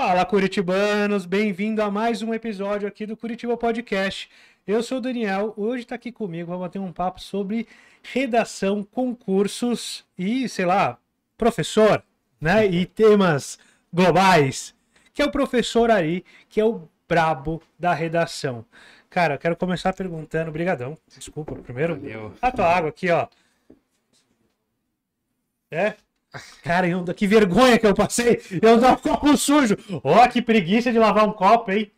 Fala Curitibanos, bem-vindo a mais um episódio aqui do Curitiba Podcast. Eu sou o Daniel, hoje está aqui comigo, vamos bater um papo sobre redação, concursos e, sei lá, professor, né? E temas globais, que é o professor Ari, que é o brabo da redação. Cara, eu quero começar perguntando, brigadão, desculpa, primeiro, Valeu. a tua água aqui, ó. É? Caramba, que vergonha que eu passei! Eu dar um copo sujo! Ó, oh, que preguiça de lavar um copo, hein?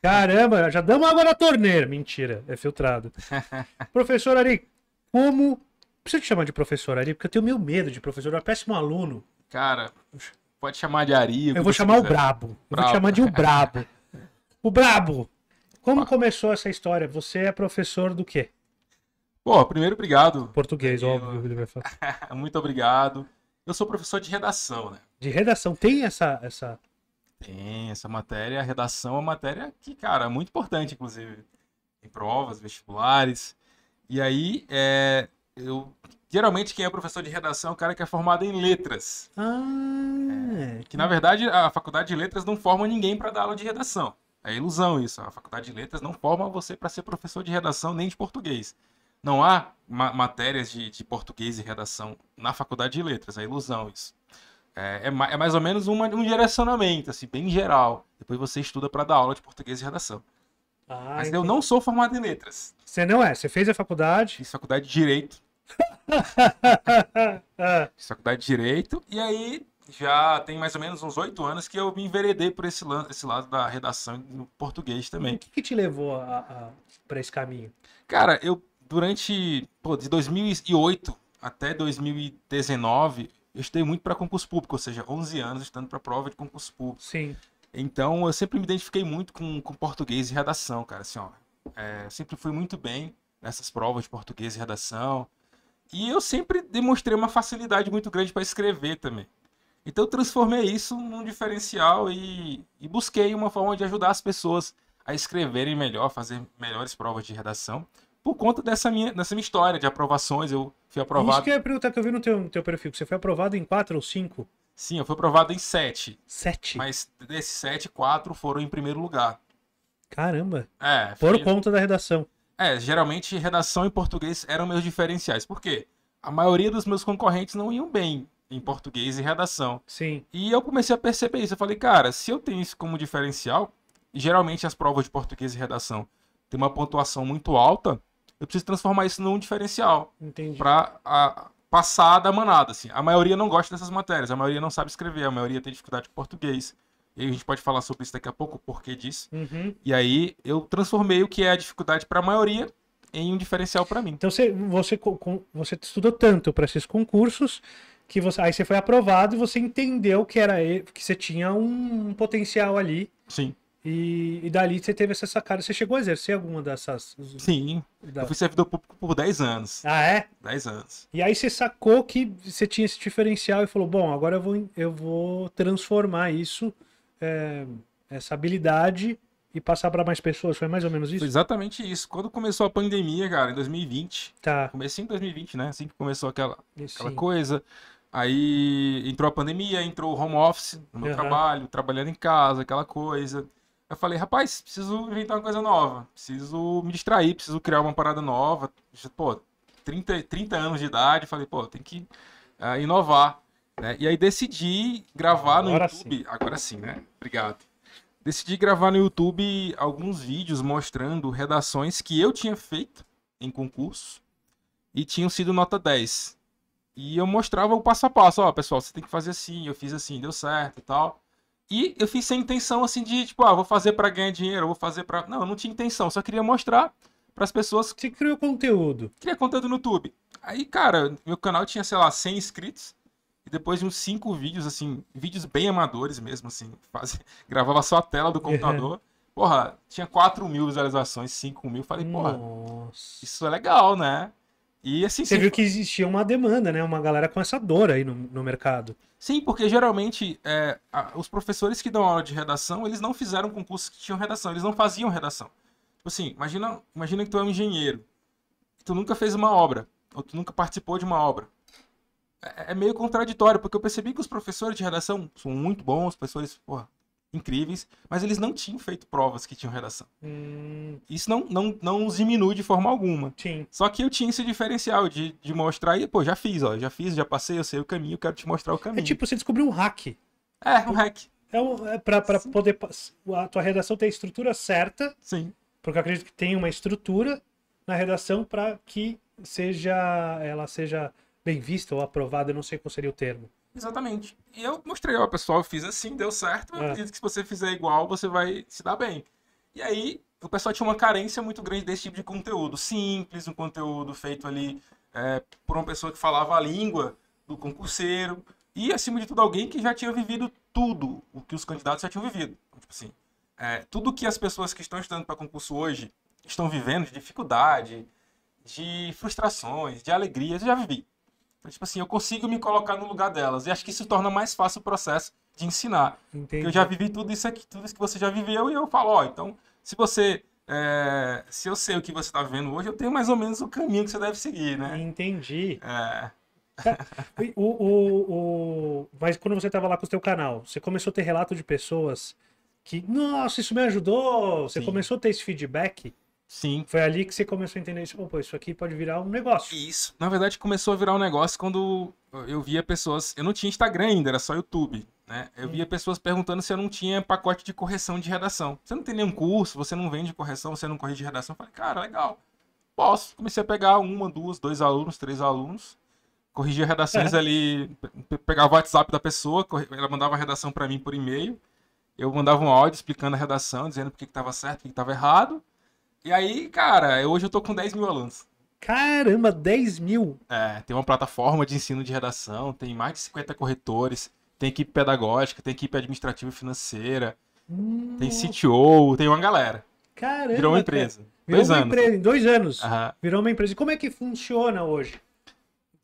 Caramba, já damos água na torneira. Mentira, é filtrado. professor Ari, como. Preciso te chamar de professor Ari, porque eu tenho meu medo de professor, eu um péssimo aluno. Cara, pode chamar de Ari. Eu vou chamar quiser. o Brabo. brabo. vou chamar de o Brabo. o Brabo! Como ah. começou essa história? Você é professor do quê? Bom, primeiro, obrigado. Português, óbvio, ele vai Muito obrigado. Eu sou professor de redação, né? De redação, tem essa. essa... Tem essa matéria, a redação é uma matéria que, cara, é muito importante, inclusive. Em provas, vestibulares. E aí, é, eu geralmente quem é professor de redação é o cara que é formado em letras. Ah. É, que na verdade a faculdade de letras não forma ninguém para dar aula de redação. É ilusão isso. A faculdade de letras não forma você para ser professor de redação nem de português. Não há ma matérias de, de, português e redação na faculdade de letras, é ilusão isso. É, é, ma é mais ou menos uma, um direcionamento, assim, bem geral. Depois você estuda para dar aula de português e redação. Ah, Mas eu não sou formado em letras. Você não é? Você fez a faculdade? Fiz faculdade de Direito. fiz faculdade de Direito. E aí, já tem mais ou menos uns oito anos que eu me enveredei por esse, lado, esse lado da redação no português também. O que, que te levou para esse caminho? Cara, eu durante pô, de 2008 até 2019, eu estudei muito para concurso público, ou seja, 11 anos estudando para prova de concurso público. Sim. Então, eu sempre me identifiquei muito com, com português e redação, cara. Assim, ó, é, sempre fui muito bem nessas provas de português e redação. E eu sempre demonstrei uma facilidade muito grande para escrever também. Então, eu transformei isso num diferencial e, e busquei uma forma de ajudar as pessoas a escreverem melhor, fazer melhores provas de redação por conta dessa minha, dessa minha história de aprovações. Eu fui aprovado. Isso que eu ia perguntar que eu vi no teu, no teu perfil, que você foi aprovado em quatro ou cinco? Sim, eu fui aprovado em sete. Sete? Mas desses sete, quatro foram em primeiro lugar. Caramba! É. Por conta da redação. É, geralmente redação e português eram meus diferenciais. Por quê? A maioria dos meus concorrentes não iam bem em português e redação. Sim. E eu comecei a perceber isso. Eu falei, cara, se eu tenho isso como diferencial, geralmente as provas de português e redação têm uma pontuação muito alta, eu preciso transformar isso num diferencial. Entendi. Pra a, passar da manada, assim. A maioria não gosta dessas matérias, a maioria não sabe escrever, a maioria tem dificuldade com português. E a gente pode falar sobre isso daqui a pouco, o porquê disso. Uhum. E aí eu transformei o que é a dificuldade para a maioria em um diferencial para mim. Então você, você, você estudou tanto para esses concursos que você, aí você foi aprovado e você entendeu que era que você tinha um potencial ali. Sim. E, e dali você teve essa sacada. Você chegou a exercer alguma dessas. Sim. Da... Eu fui servidor público por 10 anos. Ah, é? 10 anos. E aí você sacou que você tinha esse diferencial e falou: bom, agora eu vou, eu vou transformar isso, é, essa habilidade, e passar para mais pessoas. Foi mais ou menos isso? Foi exatamente isso. Quando começou a pandemia, cara, em 2020. Tá. Comecei em 2020, né? Assim que começou aquela, aquela coisa. Aí entrou a pandemia, entrou o home office no meu uhum. trabalho, trabalhando em casa, aquela coisa. Eu falei, rapaz, preciso inventar uma coisa nova. Preciso me distrair, preciso criar uma parada nova. Pô, 30, 30 anos de idade, falei, pô, tem que uh, inovar. Né? E aí decidi gravar agora no YouTube. Sim. Agora sim, né? Obrigado. Decidi gravar no YouTube alguns vídeos mostrando redações que eu tinha feito em concurso e tinham sido nota 10. E eu mostrava o passo a passo, ó, pessoal, você tem que fazer assim, eu fiz assim, deu certo e tal. E eu fiz sem intenção, assim, de tipo, ah, vou fazer para ganhar dinheiro, vou fazer para. Não, eu não tinha intenção, só queria mostrar para as pessoas. Você criou conteúdo? Cria conteúdo no YouTube. Aí, cara, meu canal tinha, sei lá, 100 inscritos. E depois de uns 5 vídeos, assim, vídeos bem amadores mesmo, assim, fazia... gravava só a tela do uhum. computador. Uhum. Porra, tinha 4 mil visualizações, 5 mil. Falei, Nossa. porra, isso é legal, né? E assim. Você viu que existia uma demanda, né? Uma galera com essa dor aí no, no mercado. Sim, porque geralmente é, a, os professores que dão aula de redação, eles não fizeram concursos que tinham redação, eles não faziam redação. Tipo assim, imagina, imagina que tu é um engenheiro, tu nunca fez uma obra, ou tu nunca participou de uma obra. É, é meio contraditório, porque eu percebi que os professores de redação são muito bons, os porra, incríveis, mas eles não tinham feito provas que tinham redação. Hum... Isso não, não, não os diminui de forma alguma. Sim. Só que eu tinha esse diferencial de, de mostrar, e pô, já fiz, ó, já fiz, já passei, eu sei o caminho, eu quero te mostrar o é caminho. É tipo, você descobriu um hack. É, um hack. É, é pra, poder. A tua redação ter a estrutura certa. Sim. Porque eu acredito que tem uma estrutura na redação para que seja ela seja bem vista ou aprovada, eu não sei qual seria o termo. Exatamente. E eu mostrei, ó, pessoal, eu fiz assim, deu certo. Eu é. acredito que se você fizer igual, você vai se dar bem. E aí, o pessoal tinha uma carência muito grande desse tipo de conteúdo. Simples, um conteúdo feito ali é, por uma pessoa que falava a língua do concurseiro. E, acima de tudo, alguém que já tinha vivido tudo o que os candidatos já tinham vivido. Então, tipo assim, é, tudo que as pessoas que estão estudando para concurso hoje estão vivendo de dificuldade, de frustrações, de alegrias, eu já vivi. Então, tipo assim, eu consigo me colocar no lugar delas. E acho que isso torna mais fácil o processo de ensinar. eu já vivi tudo isso aqui, tudo isso que você já viveu, e eu falo, ó, oh, então, se você. É, se eu sei o que você está vendo hoje, eu tenho mais ou menos o caminho que você deve seguir, né? Entendi. É. O, o, o... Mas quando você estava lá com o seu canal, você começou a ter relato de pessoas que, nossa, isso me ajudou, você Sim. começou a ter esse feedback. Sim. Foi ali que você começou a entender isso. Pô, isso aqui pode virar um negócio. Isso. Na verdade, começou a virar um negócio quando eu via pessoas. Eu não tinha Instagram ainda, era só YouTube. Né? Eu via uhum. pessoas perguntando se eu não tinha pacote de correção de redação. Você não tem nenhum curso, você não vende correção, você não corrige redação. Eu falei, cara, legal. Posso. Comecei a pegar uma, duas, dois alunos, três alunos. Corrigia redações ali, pegava o WhatsApp da pessoa, ela mandava a redação para mim por e-mail. Eu mandava um áudio explicando a redação, dizendo porque que estava certo, o que estava errado e aí, cara, hoje eu tô com 10 mil alunos. Caramba, 10 mil? É, tem uma plataforma de ensino de redação, tem mais de 50 corretores, tem equipe pedagógica, tem equipe administrativa e financeira, Nossa. tem CTO, tem uma galera. Caramba. Virou uma empresa. Virou dois uma anos. empresa em dois anos. Uhum. Virou uma empresa. E como é que funciona hoje?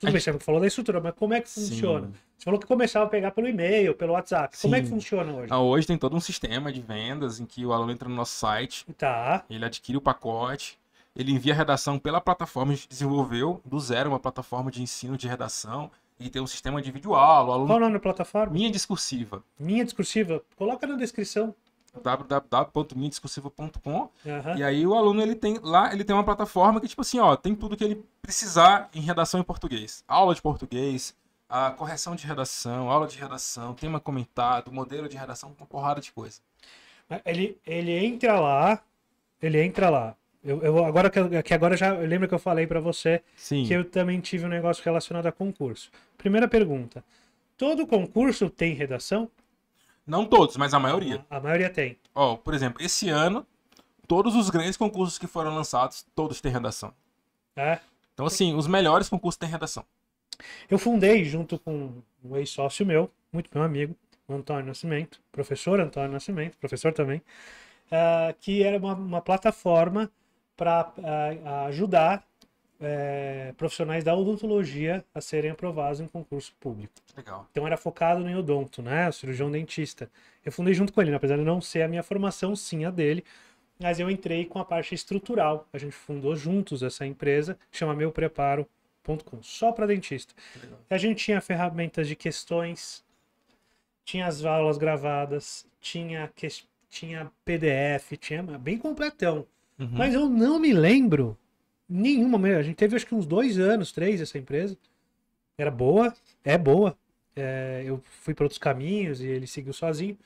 Tudo bem, você falou da estrutura, mas como é que funciona? Sim. Você falou que começava a pegar pelo e-mail, pelo WhatsApp. Sim. Como é que funciona hoje? Ah, hoje tem todo um sistema de vendas em que o aluno entra no nosso site, tá. ele adquire o pacote, ele envia a redação pela plataforma, a gente desenvolveu do zero uma plataforma de ensino de redação e tem um sistema individual Aluno... Qual o nome da plataforma? Minha Discursiva. Minha Discursiva? Coloca na descrição www.minhadiscursiva.com. Uhum. E aí o aluno ele tem lá, ele tem uma plataforma que tipo assim, ó, tem tudo que ele precisar em redação em português. Aula de português, a correção de redação, aula de redação, tema comentado, modelo de redação, uma porrada de coisa. Ele, ele entra lá, ele entra lá. Eu, eu agora que agora já lembro que eu falei para você Sim. que eu também tive um negócio relacionado a concurso. Primeira pergunta: todo concurso tem redação? Não todos, mas a maioria. A, a maioria tem. Ó, por exemplo, esse ano, todos os grandes concursos que foram lançados, todos têm redação. É. Então, assim, os melhores concursos têm redação. Eu fundei, junto com um ex-sócio meu, muito meu amigo, Antônio Nascimento, professor Antônio Nascimento, professor também, uh, que era uma, uma plataforma para uh, eh, ajudar é, profissionais da odontologia a serem aprovados em concurso público. Legal. Então era focado no odonto, né? O cirurgião dentista. Eu fundei junto com ele, né? apesar de não ser a minha formação, sim a dele. Mas eu entrei com a parte estrutural. A gente fundou juntos essa empresa, chama Meu Preparo.com, só para dentista. Legal. A gente tinha ferramentas de questões, tinha as aulas gravadas, tinha, que... tinha PDF, tinha bem completão. Uhum. Mas eu não me lembro nenhuma A gente teve acho que uns dois anos, três, essa empresa. Era boa, é boa. É, eu fui para outros caminhos e ele seguiu sozinho.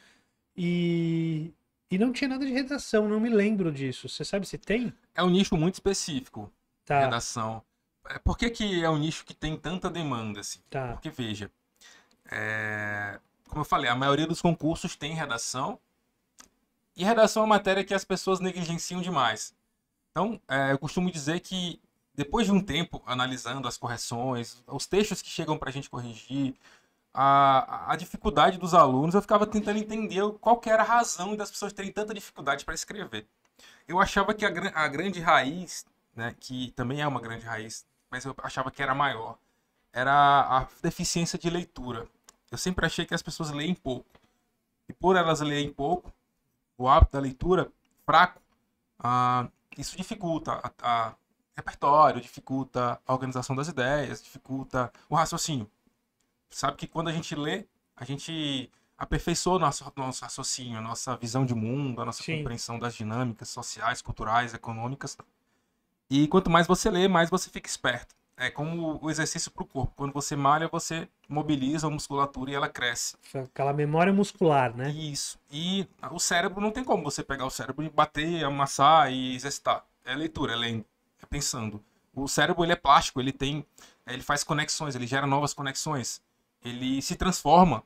E, e não tinha nada de redação, não me lembro disso. Você sabe se tem? É um nicho muito específico. Tá. Redação. É, por que, que é um nicho que tem tanta demanda? Assim? Tá. Porque, veja, é... como eu falei, a maioria dos concursos tem redação. E redação é uma matéria que as pessoas negligenciam demais. Então, é, eu costumo dizer que depois de um tempo analisando as correções, os textos que chegam para a gente corrigir, a, a dificuldade dos alunos, eu ficava tentando entender qual era a razão das pessoas terem tanta dificuldade para escrever. Eu achava que a, a grande raiz, né, que também é uma grande raiz, mas eu achava que era maior, era a deficiência de leitura. Eu sempre achei que as pessoas leem pouco. E por elas lerem pouco, o hábito da leitura fraco, ah, isso dificulta a, a repertório, dificulta a organização das ideias, dificulta o raciocínio. Sabe que quando a gente lê, a gente aperfeiçoa nosso, nosso raciocínio, a nossa visão de mundo, a nossa Sim. compreensão das dinâmicas sociais, culturais, econômicas. E quanto mais você lê, mais você fica esperto é como o exercício para o corpo. Quando você malha, você mobiliza a musculatura e ela cresce. Aquela memória muscular, né? Isso. E o cérebro não tem como você pegar o cérebro e bater, amassar e exercitar. É leitura, é lendo, é pensando. O cérebro ele é plástico, ele tem, ele faz conexões, ele gera novas conexões. Ele se transforma.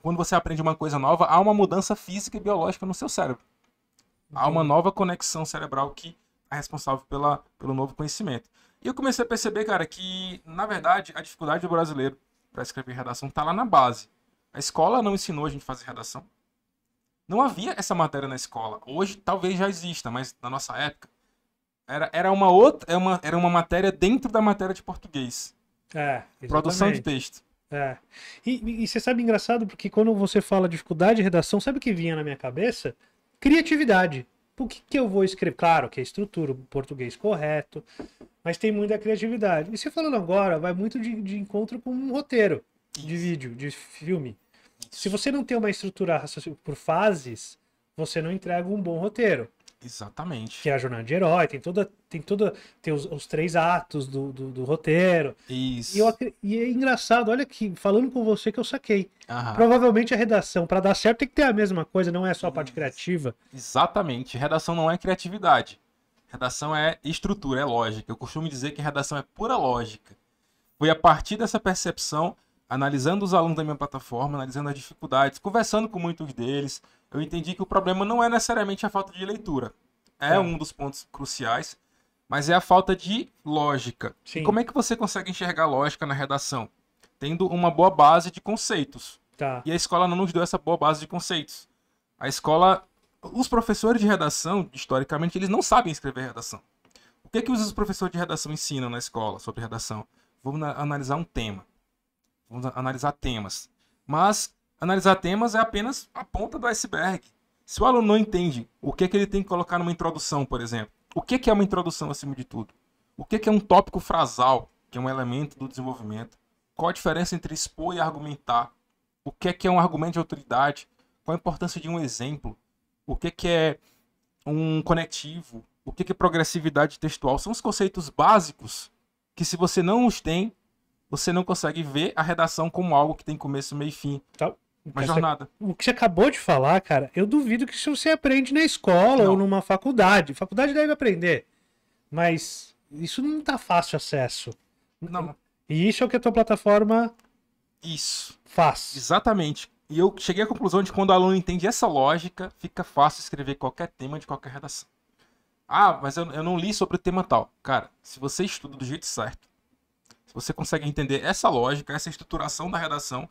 Quando você aprende uma coisa nova, há uma mudança física e biológica no seu cérebro. Há uma nova conexão cerebral que é responsável pela, pelo novo conhecimento. E eu comecei a perceber, cara, que na verdade a dificuldade do brasileiro para escrever redação está lá na base. A escola não ensinou a gente a fazer redação. Não havia essa matéria na escola. Hoje talvez já exista, mas na nossa época era, era uma outra, era é uma, era uma matéria dentro da matéria de português. É, Produção de texto. É. E, e você sabe engraçado porque quando você fala dificuldade de redação, sabe o que vinha na minha cabeça? Criatividade o que, que eu vou escrever? Claro que é estrutura, o português correto, mas tem muita criatividade. E se falando agora, vai muito de, de encontro com um roteiro de vídeo, de filme. Se você não tem uma estrutura por fases, você não entrega um bom roteiro. Exatamente. Que é a jornada de herói, tem toda. Tem, toda, tem os, os três atos do, do, do roteiro. Isso. E, eu, e, é engraçado, olha que falando com você que eu saquei. Aham. Provavelmente a redação, para dar certo, tem que ter a mesma coisa, não é só a parte criativa. Exatamente. Redação não é criatividade. Redação é estrutura, é lógica. Eu costumo dizer que redação é pura lógica. Foi a partir dessa percepção, analisando os alunos da minha plataforma, analisando as dificuldades, conversando com muitos deles, eu entendi que o problema não é necessariamente a falta de leitura. É, é. um dos pontos cruciais, mas é a falta de lógica. Como é que você consegue enxergar lógica na redação? Tendo uma boa base de conceitos. Tá. E a escola não nos deu essa boa base de conceitos. A escola. Os professores de redação, historicamente, eles não sabem escrever redação. O que, é que os professores de redação ensinam na escola sobre redação? Vamos analisar um tema. Vamos analisar temas. Mas analisar temas é apenas a ponta do iceberg. Se o aluno não entende o que, é que ele tem que colocar numa introdução, por exemplo, o que, é uma introdução acima de tudo? O que, é um tópico frasal, que é um elemento do desenvolvimento? Qual a diferença entre expor e argumentar? O que é, um argumento de autoridade? Qual a importância de um exemplo? O que, é um conectivo? O que, que é progressividade textual? São os conceitos básicos que, se você não os tem, você não consegue ver a redação como algo que tem começo, meio e fim. Tá. Mas jornada. É o que você acabou de falar, cara, eu duvido que isso você aprende na escola não. ou numa faculdade. Faculdade deve aprender. Mas isso não tá fácil acesso. Não. E isso é o que a tua plataforma isso. faz. Exatamente. E eu cheguei à conclusão de que quando o aluno entende essa lógica, fica fácil escrever qualquer tema de qualquer redação. Ah, mas eu, eu não li sobre o tema tal. Cara, se você estuda do jeito certo, se você consegue entender essa lógica, essa estruturação da redação,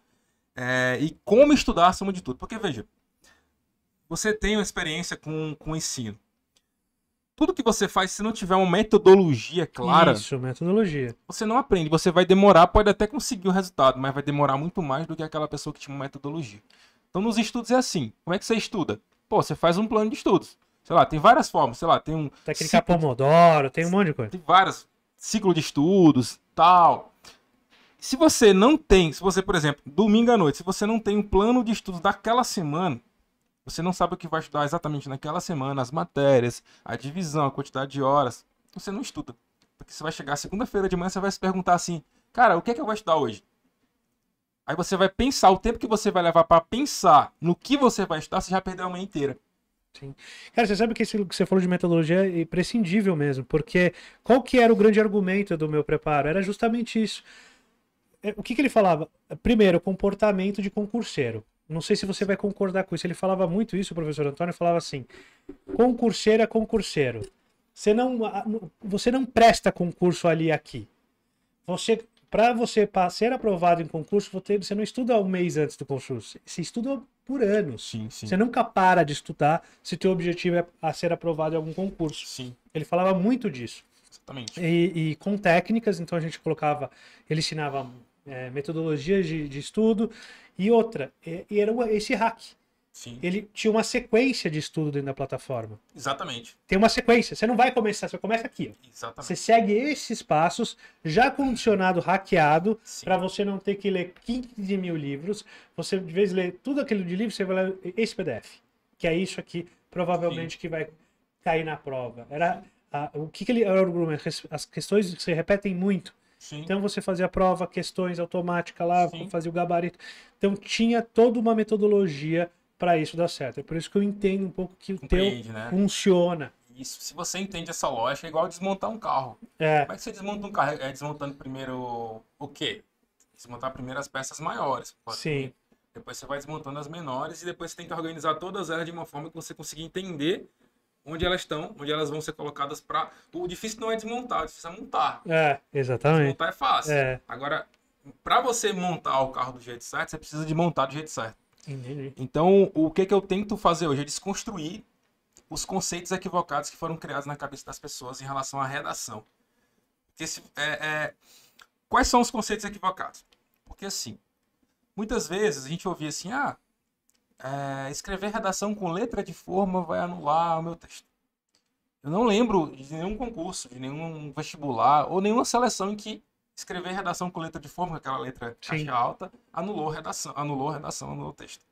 é, e como estudar acima de tudo. Porque, veja, você tem uma experiência com, com ensino. Tudo que você faz, se não tiver uma metodologia clara. Isso, metodologia. Você não aprende, você vai demorar, pode até conseguir o resultado, mas vai demorar muito mais do que aquela pessoa que tinha uma metodologia. Então, nos estudos é assim. Como é que você estuda? Pô, você faz um plano de estudos. Sei lá, tem várias formas. Sei lá, tem um. Técnica ciclo... Pomodoro, tem um monte de coisa. Tem vários. Ciclo de estudos, tal. Se você não tem, se você, por exemplo, domingo à noite, se você não tem um plano de estudo daquela semana, você não sabe o que vai estudar exatamente naquela semana, as matérias, a divisão, a quantidade de horas, você não estuda. Porque você vai chegar segunda-feira de manhã, você vai se perguntar assim, cara, o que é que eu vou estudar hoje? Aí você vai pensar, o tempo que você vai levar para pensar no que você vai estudar, você já perdeu a manhã inteira. Sim. Cara, você sabe que esse que você falou de metodologia é imprescindível mesmo, porque qual que era o grande argumento do meu preparo? Era justamente isso. É, o que, que ele falava? Primeiro, comportamento de concurseiro. Não sei se você vai concordar com isso. Ele falava muito isso, o professor Antônio falava assim: concurseiro é concurseiro. Você não, você não presta concurso ali e aqui. Você, para você ser aprovado em concurso, você não estuda um mês antes do concurso. Você estuda por anos. Sim, sim. Você nunca para de estudar se teu objetivo é a ser aprovado em algum concurso. Sim. Ele falava muito disso. Exatamente. E, e com técnicas, então a gente colocava, ele ensinava é, metodologias de, de, estudo. E outra, é, era esse hack. Sim. Ele tinha uma sequência de estudo dentro da plataforma. Exatamente. Tem uma sequência. Você não vai começar, você começa aqui. Exatamente. Você segue esses passos, já condicionado, hackeado, para você não ter que ler 15 mil livros. Você, de vez ler tudo aquilo de livro, você vai ler esse PDF. Que é isso aqui, provavelmente, Sim. que vai cair na prova. Era. A, o que, que ele era o As questões se repetem muito. Sim. Então você fazia a prova, questões automáticas lá, Sim. fazia o gabarito. Então tinha toda uma metodologia para isso dar certo. É por isso que eu entendo um pouco que o teu né? funciona. Isso, se você entende essa lógica, é igual desmontar um carro. É. Como é que você desmonta um carro? É desmontando primeiro o quê? Desmontar primeiro as peças maiores. Sim. Ter. Depois você vai desmontando as menores e depois você tem que organizar todas elas de uma forma que você consiga entender onde elas estão, onde elas vão ser colocadas para. O difícil não é desmontar, o difícil é montar. É, exatamente. Desmontar é fácil. É. Agora, para você montar o carro do jeito certo, você precisa de montar do jeito certo. Entendi. Então, o que, que eu tento fazer hoje é desconstruir os conceitos equivocados que foram criados na cabeça das pessoas em relação à redação. Esse, é, é... Quais são os conceitos equivocados? Porque assim, muitas vezes a gente ouvia assim, ah, é, escrever redação com letra de forma vai anular o meu texto. Eu não lembro de nenhum concurso, de nenhum vestibular ou nenhuma seleção em que escrever redação com letra de forma, aquela letra caixa alta, anulou redação, anulou redação, anulou texto.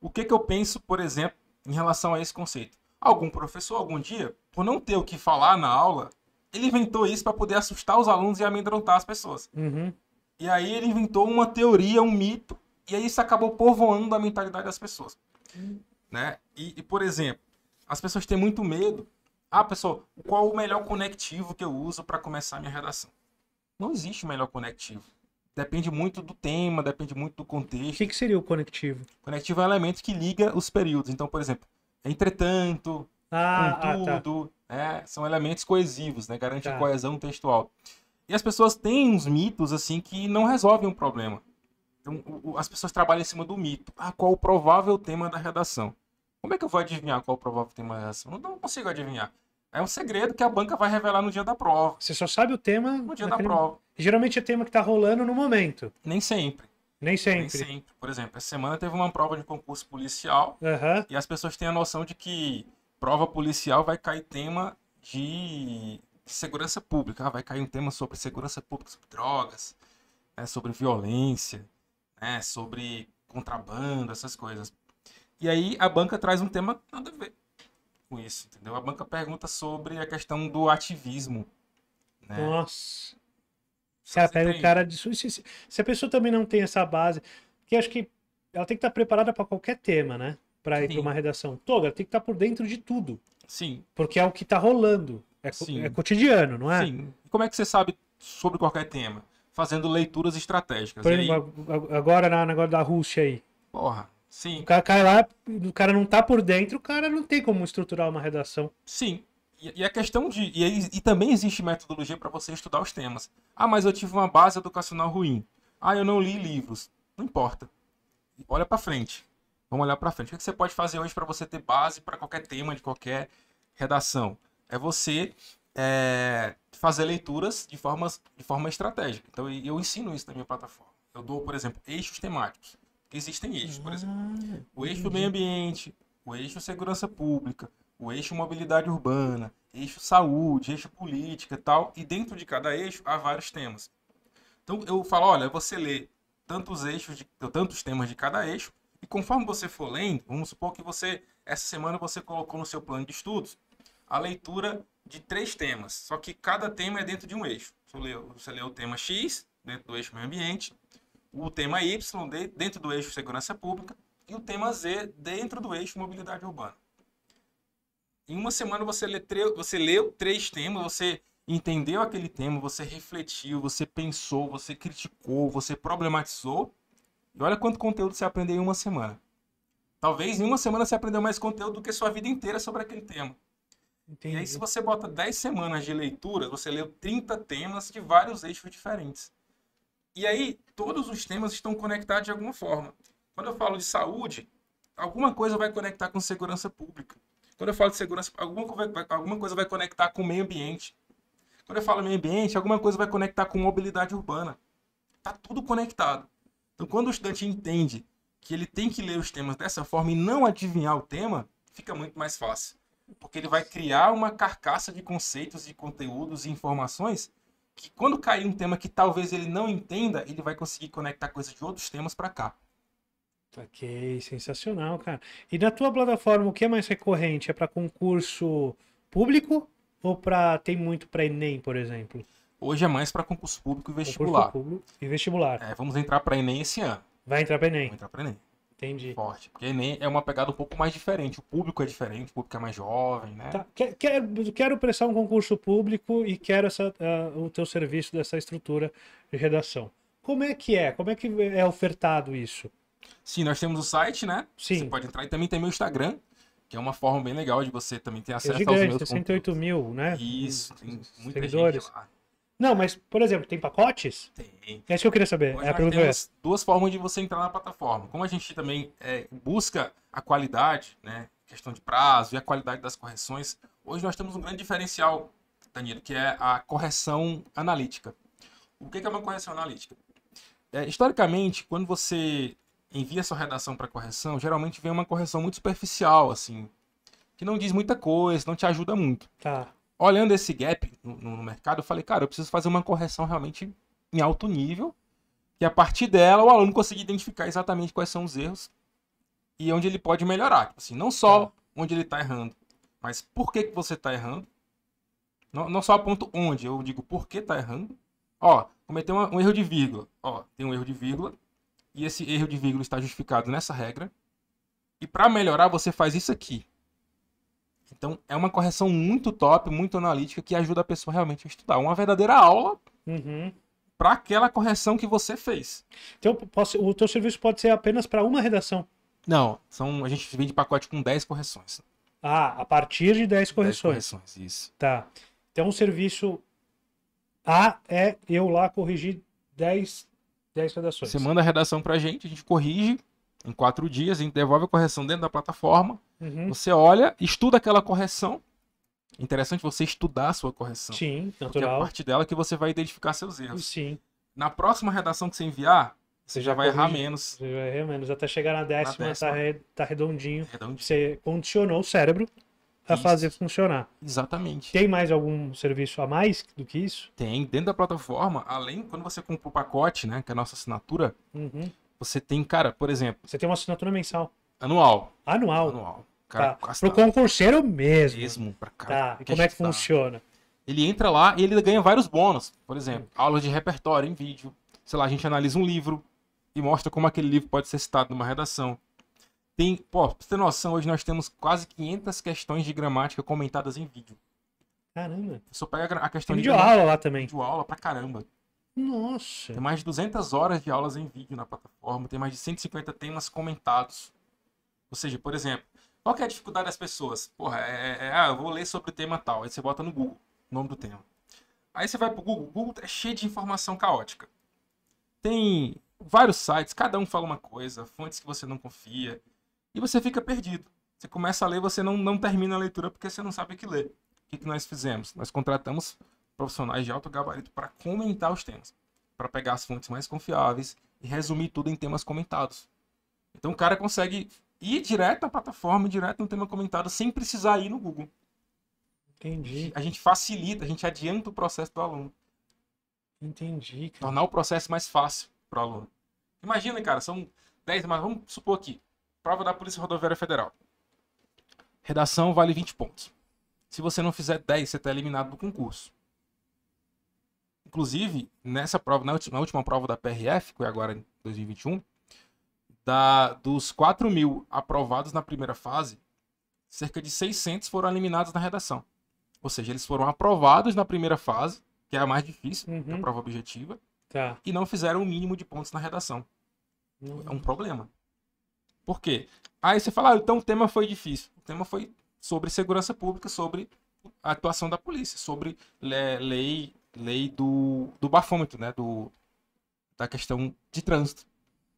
O que, que eu penso, por exemplo, em relação a esse conceito? Algum professor, algum dia, por não ter o que falar na aula, ele inventou isso para poder assustar os alunos e amedrontar as pessoas. Uhum. E aí ele inventou uma teoria, um mito, e aí isso acabou povoando a mentalidade das pessoas. Né? E, e, por exemplo, as pessoas têm muito medo. Ah, pessoal, qual o melhor conectivo que eu uso para começar a minha redação? Não existe o melhor conectivo. Depende muito do tema, depende muito do contexto. O que, seria o conectivo? conectivo é um elemento que liga os períodos. Então, por exemplo, entretanto, ah, contudo, ah, tá. né? são elementos coesivos, né? Garante tá. coesão textual. E as pessoas têm uns mitos assim que não resolvem um problema. Então, o, as pessoas trabalham em cima do mito. Ah, qual o provável tema da redação? Como é que eu vou adivinhar qual o provável tema da redação? Não, não consigo adivinhar. É um segredo que a banca vai revelar no dia da prova. Você só sabe o tema no dia naquele... da prova. Geralmente é tema que está rolando no momento. Nem sempre. Nem sempre. Nem sempre. Por exemplo, essa semana teve uma prova de concurso policial uhum. e as pessoas têm a noção de que prova policial vai cair tema de segurança pública. Ah, vai cair um tema sobre segurança pública, sobre drogas, né, sobre violência né, sobre contrabando, essas coisas. E aí a banca traz um tema nada a ver com isso, entendeu? A banca pergunta sobre a questão do ativismo. Né? Nossa. Cara, pega o cara de se, se a pessoa também não tem essa base, que acho que ela tem que estar tá preparada para qualquer tema, né? Para ir para uma redação. Toda, ela tem que estar tá por dentro de tudo. Sim. Porque é o que está rolando. É, co é cotidiano, não é? Sim. como é que você sabe sobre qualquer tema? fazendo leituras estratégicas. Por exemplo, aí... agora na negócio da Rússia aí. Porra, sim. O cara cai lá, o cara não tá por dentro, o cara não tem como estruturar uma redação. Sim. E, a questão de. E, aí, e também existe metodologia para você estudar os temas. Ah, mas eu tive uma base educacional ruim. Ah, eu não li livros. Não importa. Olha para frente. Vamos olhar para frente. O é que você pode fazer hoje para você ter base para qualquer tema de qualquer redação? É você é, fazer leituras de forma, de forma estratégica. Então, eu ensino isso na minha plataforma. Eu dou, por exemplo, eixos temáticos. Existem eixos, por exemplo. Ah, o eixo meio ambiente, o eixo segurança pública, o eixo mobilidade urbana, eixo saúde, eixo política e tal. E dentro de cada eixo há vários temas. Então, eu falo, olha, você lê tantos eixos, de, tantos temas de cada eixo, e conforme você for lendo, vamos supor que você, essa semana você colocou no seu plano de estudos a leitura de três temas, só que cada tema é dentro de um eixo. Você lê, o tema X, dentro do eixo meio ambiente, o tema Y, dentro do eixo segurança pública, e o tema Z, dentro do eixo mobilidade urbana. Em uma semana você, lê, você leu três temas, você entendeu aquele tema, você refletiu, você pensou, você criticou, você problematizou, e olha quanto conteúdo você aprendeu em uma semana. Talvez em uma semana você aprendeu mais conteúdo do que sua vida inteira sobre aquele tema. Entendi. E aí, se você bota 10 semanas de leitura, você leu 30 temas de vários eixos diferentes. E aí, todos os temas estão conectados de alguma forma. Quando eu falo de saúde, alguma coisa vai conectar com segurança pública. Quando eu falo de segurança, alguma, alguma coisa vai conectar com meio ambiente. Quando eu falo meio ambiente, alguma coisa vai conectar com mobilidade urbana. Tá tudo conectado. Então, quando o estudante entende que ele tem que ler os temas dessa forma e não adivinhar o tema, fica muito mais fácil porque ele vai criar uma carcaça de conceitos, de conteúdos e informações que quando cair um tema que talvez ele não entenda, ele vai conseguir conectar coisas de outros temas para cá. Ok, sensacional, cara. E na tua plataforma, o que é mais recorrente? É para concurso público ou para tem muito para Enem, por exemplo? Hoje é mais para concurso público e vestibular. Concurso público e vestibular. É, vamos entrar para Enem esse ano. Vai entrar para Enem. Vai entrar para Enem. Entendi. Forte. Porque Enem é uma pegada um pouco mais diferente. O público é diferente, o público é mais jovem, né? Tá. Quero, quero prestar um concurso público e quero essa, uh, o teu serviço dessa estrutura de redação. Como é que é? Como é que é ofertado isso? Sim, nós temos o site, né? Sim. Você pode entrar e também tem meu Instagram, que é uma forma bem legal de você também ter é acesso é gigante, aos meus 68 conteúdos. mil, né? Isso, tem muita Seguidores. gente lá. Não, mas, por exemplo, tem pacotes? Tem. É isso que eu queria saber. Hoje é a pergunta é temos é. duas formas de você entrar na plataforma. Como a gente também é, busca a qualidade, né? Questão de prazo e a qualidade das correções. Hoje nós temos um grande diferencial, Danilo, que é a correção analítica. O que é uma correção analítica? É, historicamente, quando você envia sua redação para correção, geralmente vem uma correção muito superficial, assim, que não diz muita coisa, não te ajuda muito. Tá olhando esse gap no, no, mercado, eu falei, cara, eu preciso fazer uma correção realmente em alto nível. E a partir dela, o aluno consegue identificar exatamente quais são os erros e onde ele pode melhorar. Tipo assim, não só é. onde ele está errando, mas por que, que você está errando. Não, não só aponto onde, eu digo por que está errando. Ó, cometeu um erro de vírgula. Ó, tem um erro de vírgula. E esse erro de vírgula está justificado nessa regra. E para melhorar, você faz isso aqui. Então, é uma correção muito top, muito analítica, que ajuda a pessoa realmente a estudar. Uma verdadeira aula uhum. para aquela correção que você fez. Então, posso, o teu serviço pode ser apenas para uma redação? Não, são, a gente vende pacote com 10 correções. Ah, a partir de 10 correções. 10 correções, isso. Tá. Então, o serviço A é eu lá corrigir 10, 10 redações. Você manda a redação para a gente, a gente corrige, em quatro dias, a gente devolve a correção dentro da plataforma. Uhum. Você olha, estuda aquela correção. Interessante você estudar a sua correção. Sim, natural. é a partir dela que você vai identificar seus erros. Sim. Na próxima redação que você enviar, você já vai corrigir, errar menos. Você vai errar menos. Até chegar na décima, na tá décima. Tá, re, tá redondinho. redondinho. Você condicionou o cérebro a isso. fazer funcionar. Exatamente. Tem mais algum serviço a mais do que isso? Tem. Dentro da plataforma, além, quando você compra o pacote, né, que é a nossa assinatura, uhum. Você tem, cara, por exemplo. Você tem uma assinatura mensal. Anual. Anual. Anual. Cara, tá. Pro concurseiro mesmo. Mesmo, pra tá. cara. Tá. E como é que funciona? Ele entra lá e ele ganha vários bônus. Por exemplo, hum. aula de repertório em vídeo. Sei lá, a gente analisa um livro e mostra como aquele livro pode ser citado numa redação. Tem, pô, pra você ter noção, hoje nós temos quase 500 questões de gramática comentadas em vídeo. Caramba. Só pega a questão tem de. Vídeo aula lá também. Vídeo aula pra caramba. Nossa! Tem mais de 200 horas de aulas em vídeo na plataforma, tem mais de 150 temas comentados. Ou seja, por exemplo, qual é a dificuldade das pessoas? Porra, é, é, é, ah, eu vou ler sobre o tema tal. Aí você bota no Google, o nome do tema. Aí você vai pro Google, o Google é cheio de informação caótica. Tem vários sites, cada um fala uma coisa, fontes que você não confia, e você fica perdido. Você começa a ler, você não, não termina a leitura porque você não sabe o que ler. O que, que nós fizemos? Nós contratamos profissionais de alto gabarito para comentar os temas, para pegar as fontes mais confiáveis e resumir tudo em temas comentados. Então o cara consegue ir direto na plataforma, direto no tema comentado, sem precisar ir no Google. Entendi. A gente facilita, a gente adianta o processo do aluno. Entendi. Cara. Tornar o processo mais fácil para o aluno. Imagina, cara, são 10, mas vamos supor aqui. Prova da Polícia Rodoviária Federal. Redação vale 20 pontos. Se você não fizer 10, você está eliminado do concurso. Inclusive, nessa prova, na última, na última prova da PRF, que foi agora em 2021, da, dos 4 mil aprovados na primeira fase, cerca de 600 foram eliminados na redação. Ou seja, eles foram aprovados na primeira fase, que é a mais difícil, uhum. que é a uhum. prova objetiva, tá. e não fizeram o mínimo de pontos na redação. Uhum. É um problema. Por quê? Aí você fala, ah, então o tema foi difícil. O tema foi sobre segurança pública, sobre a atuação da polícia, sobre lei lei do, do bafômetro, né? Do, da questão de trânsito.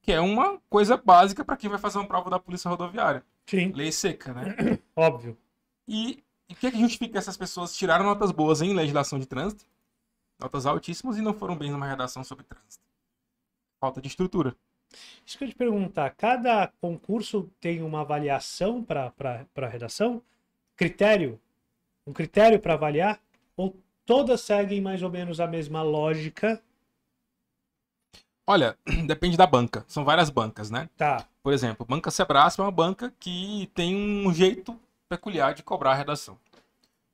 Que é uma coisa básica para quem vai fazer uma prova da polícia rodoviária. Sim. Lei seca, né? Óbvio. E o que, é que justifica essas pessoas tiraram notas boas em legislação de trânsito? Notas altíssimas e não foram bem numa redação sobre trânsito. Falta de estrutura. Isso que eu te perguntar, cada concurso tem uma avaliação para a redação? Critério? Um critério para avaliar? Ou Todas seguem mais ou menos a mesma lógica. Olha, depende da banca. São várias bancas, né? Tá. Por exemplo, Banca Sebrasp é uma banca que tem um jeito peculiar de cobrar a redação.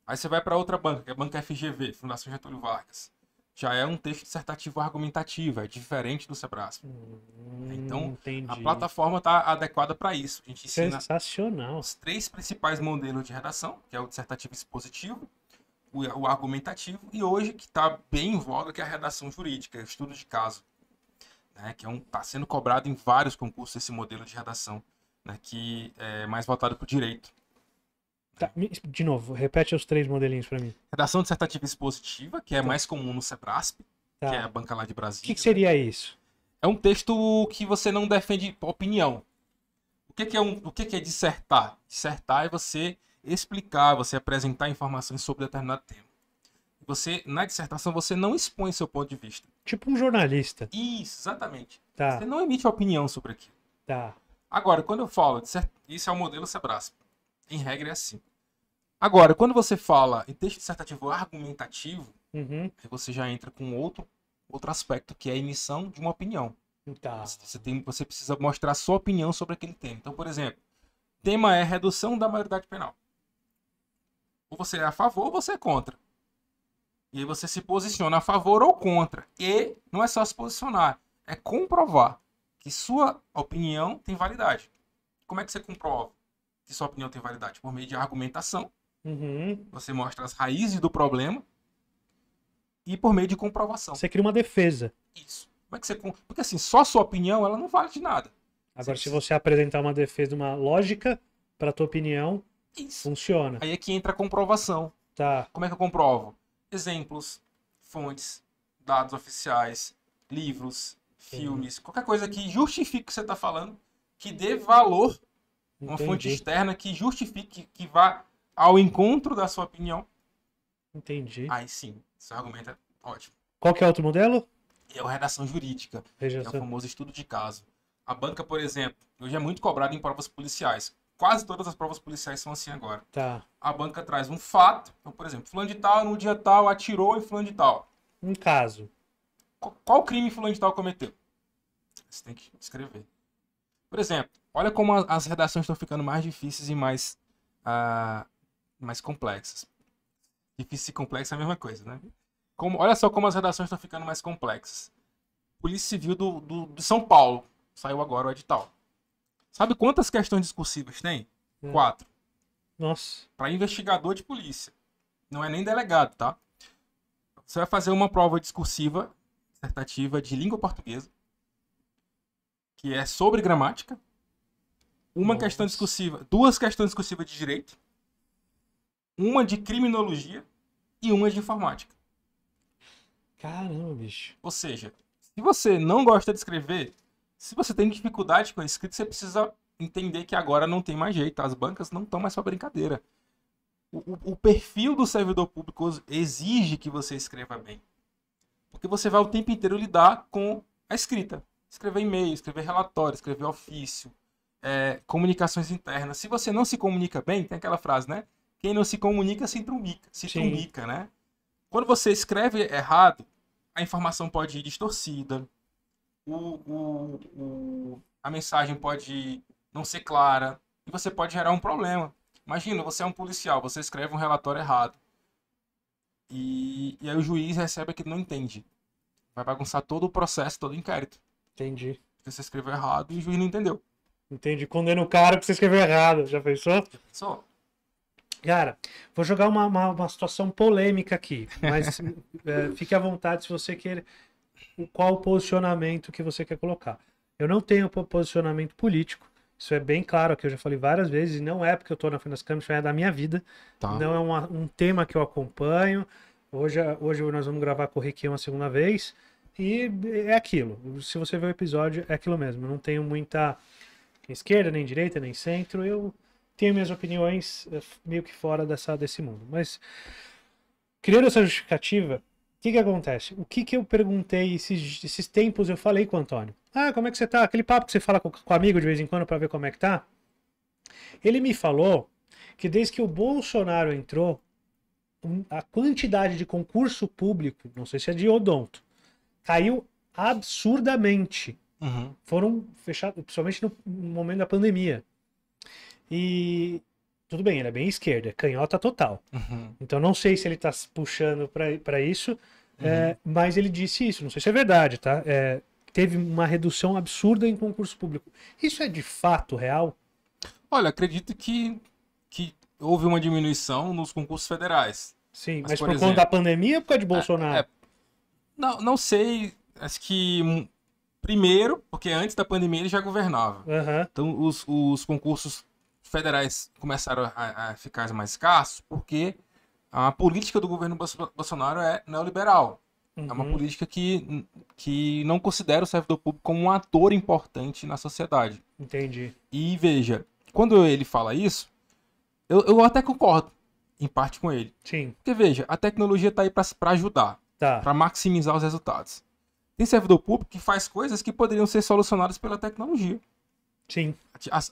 Aí você vai para outra banca, que é a Banca FGV, Fundação Getúlio Vargas. Já é um texto dissertativo argumentativo, é diferente do Sebrasp. Hum, então, entendi. a plataforma está adequada para isso. A gente ensina Sensacional. os três principais modelos de redação, que é o dissertativo expositivo, o, o argumentativo, e hoje que está bem em voga, que é a redação jurídica, estudo de caso, né, que está é um, tá sendo cobrado em vários concursos esse modelo de redação, né, que é mais voltado para o direito. Tá, de novo, repete os três modelinhos para mim. Redação dissertativa expositiva, que é tá. mais comum no SEBRASP, tá. que é a banca lá de Brasília. O que, que seria isso? É um texto que você não defende opinião. O que, que é, um, o que, que é dissertar? Dissertar é você explicar, você apresentar informações sobre determinado tema. Você, na dissertação, você não expõe seu ponto de vista. Tipo um jornalista. Isso, exatamente. Tá. Você não emite opinião sobre aquilo. Tá. Agora, quando eu falo, isso é o modelo Sebrasp. Em regra é assim. Agora, quando você fala em texto dissertativo argumentativo, uhum. você já entra com outro, outro aspecto, que é a emissão de uma opinião. Tá. Você, tem, você precisa mostrar sua opinião sobre aquele tema. Então, por exemplo, tema é redução da maioridade penal. Ou você é a favor ou você é contra. E aí você se posiciona a favor ou contra. E não é só se posicionar, é comprovar que sua opinião tem validade. Como é que você comprova que sua opinião tem validade? Por meio de argumentação. Uhum. Você mostra as raízes do problema e por meio de comprovação. Você cria uma defesa. Isso. Como é que você. Porque assim, só sua opinião ela não vale de nada. Agora, você... se você apresentar uma defesa, uma lógica para tua opinião, isso. Funciona. Aí aqui é entra a comprovação. Tá. Como é que eu comprovo? Exemplos, fontes, dados oficiais, livros, filmes, qualquer coisa que justifique o que você está falando, que dê valor, uma Entendi. fonte externa que justifique, que vá ao encontro da sua opinião. Entendi. Aí sim, esse argumento é ótimo. Qual que é outro modelo? É o redação jurídica. Redação. É o famoso estudo de caso. A banca, por exemplo, hoje é muito cobrada em provas policiais quase todas as provas policiais são assim agora. Tá. A banca traz um fato, então, por exemplo, fulano de tal, no dia tal, atirou em fulano de tal. Um caso. Qual, qual crime fulano de tal cometeu? Você tem que escrever. Por exemplo, olha como as redações estão ficando mais difíceis e mais, uh, mais complexas. Difícil e complexo é a mesma coisa, né? Como, olha só como as redações estão ficando mais complexas. Polícia Civil do, do, do São Paulo. Saiu agora o edital. Sabe quantas questões discursivas tem? Hum. Quatro. Nossa. Para investigador de polícia. Não é nem delegado, tá? Você vai fazer uma prova discursiva, dissertativa de língua portuguesa, que é sobre gramática. Uma Nossa. questão discursiva, duas questões discursivas de direito, uma de criminologia e uma de informática. Caramba, bicho. Ou seja, se você não gosta de escrever, se você tem dificuldade com a escrita, você precisa entender que agora não tem mais jeito. As bancas não estão mais para brincadeira. O, o, perfil do servidor público exige que você escreva bem. Porque você vai o tempo inteiro lidar com a escrita. Escrever e-mail, escrever relatório, escrever ofício, é, comunicações internas. Se você não se comunica bem, tem aquela frase, né? Quem não se comunica se trumbica, se Sim. né? Quando você escreve errado, a informação pode ir distorcida, a mensagem pode não ser clara e você pode gerar um problema. Imagina, você é um policial, você escreve um relatório errado. E, e aí o juiz recebe que não entende. Vai bagunçar todo o processo, todo o inquérito. Entendi. Porque você escreveu errado e o juiz não entendeu. Entendi. Condena o cara porque você escreveu errado. Já pensou? Só. Cara, vou jogar uma, uma, uma situação polêmica aqui, mas é, fique à vontade se você quer, qual o posicionamento que você quer colocar. Eu não tenho posicionamento político, isso é bem claro aqui, eu já falei várias vezes, e não é porque eu estou na frente das câmeras, é da minha vida. Tá. Não é uma, um tema que eu acompanho. Hoje, hoje nós vamos gravar Corriquinho uma segunda vez. E é aquilo. Se você ver o episódio, é aquilo mesmo. Eu não tenho muita esquerda, nem direita, nem centro. Eu tenho minhas opiniões eh, meio que fora dessa, desse mundo. Mas criando essa justificativa, o que, que acontece? O que, que eu perguntei esses, esses tempos? Eu falei com o Antônio. Ah, como é que você tá? Aquele papo que você fala com, com amigo de vez em quando para ver como é que tá. Ele me falou que desde que o Bolsonaro entrou, a quantidade de concurso público, não sei se é de odonto, caiu absurdamente. Uhum. Foram fechados, principalmente no momento da pandemia. E tudo bem, ele é bem esquerda, é canhota total. Uhum. Então não sei se ele está puxando para isso, uhum. é, mas ele disse isso, não sei se é verdade, tá? É, teve uma redução absurda em concurso público. Isso é de fato real? Olha, acredito que, que houve uma diminuição nos concursos federais. Sim, mas, mas por, por exemplo, conta da pandemia ou por causa de é, Bolsonaro? É, não, não sei. Acho que hum, Primeiro, porque antes da pandemia ele já governava. Uhum. Então, os, os concursos federais começaram a, a ficar mais escassos porque a política do governo Bolsonaro é neoliberal. Uhum. É uma uhum. política que, que não considera o servidor público como um ator importante na sociedade. Entendi. E veja, quando ele fala isso, eu, eu até concordo, em parte, com ele. Sim. Porque veja, a tecnologia está aí para ajudar, tá. para maximizar os resultados. Tem servidor público que faz coisas que poderiam ser solucionadas pela tecnologia. Sim.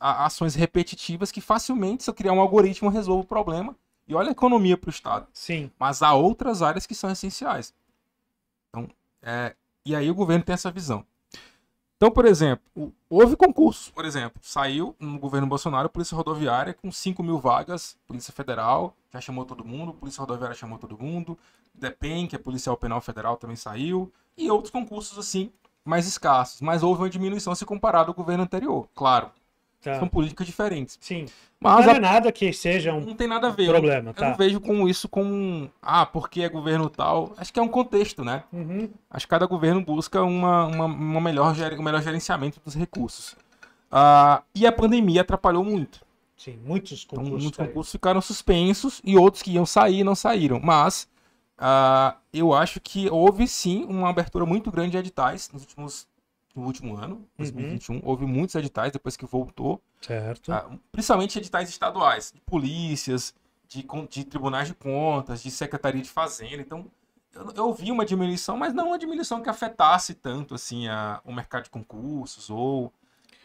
ações repetitivas que facilmente, se eu criar um algoritmo, resolve o problema. E olha a economia para o Estado. Sim. Mas há outras áreas que são essenciais. Então, é, e aí o governo tem essa visão. Então, por exemplo, houve concurso, por exemplo, saiu no governo Bolsonaro Polícia Rodoviária com 5 mil vagas, Polícia Federal já chamou todo mundo, Polícia Rodoviária chamou todo mundo, DEPEN, que é Policial Penal Federal, também saiu, e outros concursos assim, mais escassos, mas houve uma diminuição se comparado ao governo anterior, claro. Tá. São políticas diferentes. Sim. Mas não é a... nada que seja um Não tem nada a ver. Problema, eu, tá. eu não vejo com isso como ah, porque é governo tal. Acho que é um contexto, né? Uhum. Acho que cada governo busca uma, uma, uma melhor, um melhor gerenciamento dos recursos. Ah, e a pandemia atrapalhou muito. Sim, muitos então, concursos, então, muitos concursos ficaram suspensos e outros que iam sair não saíram. Mas uh, eu acho que houve sim uma abertura muito grande de editais nos últimos no último ano, 2021. Uhum. Houve muitos editais depois que voltou. Certo. Uh, principalmente editais estaduais, de polícias, de, de tribunais de contas, de secretaria de fazenda. Então, eu, eu vi uma diminuição, mas não uma diminuição que afetasse tanto assim a, o mercado de concursos ou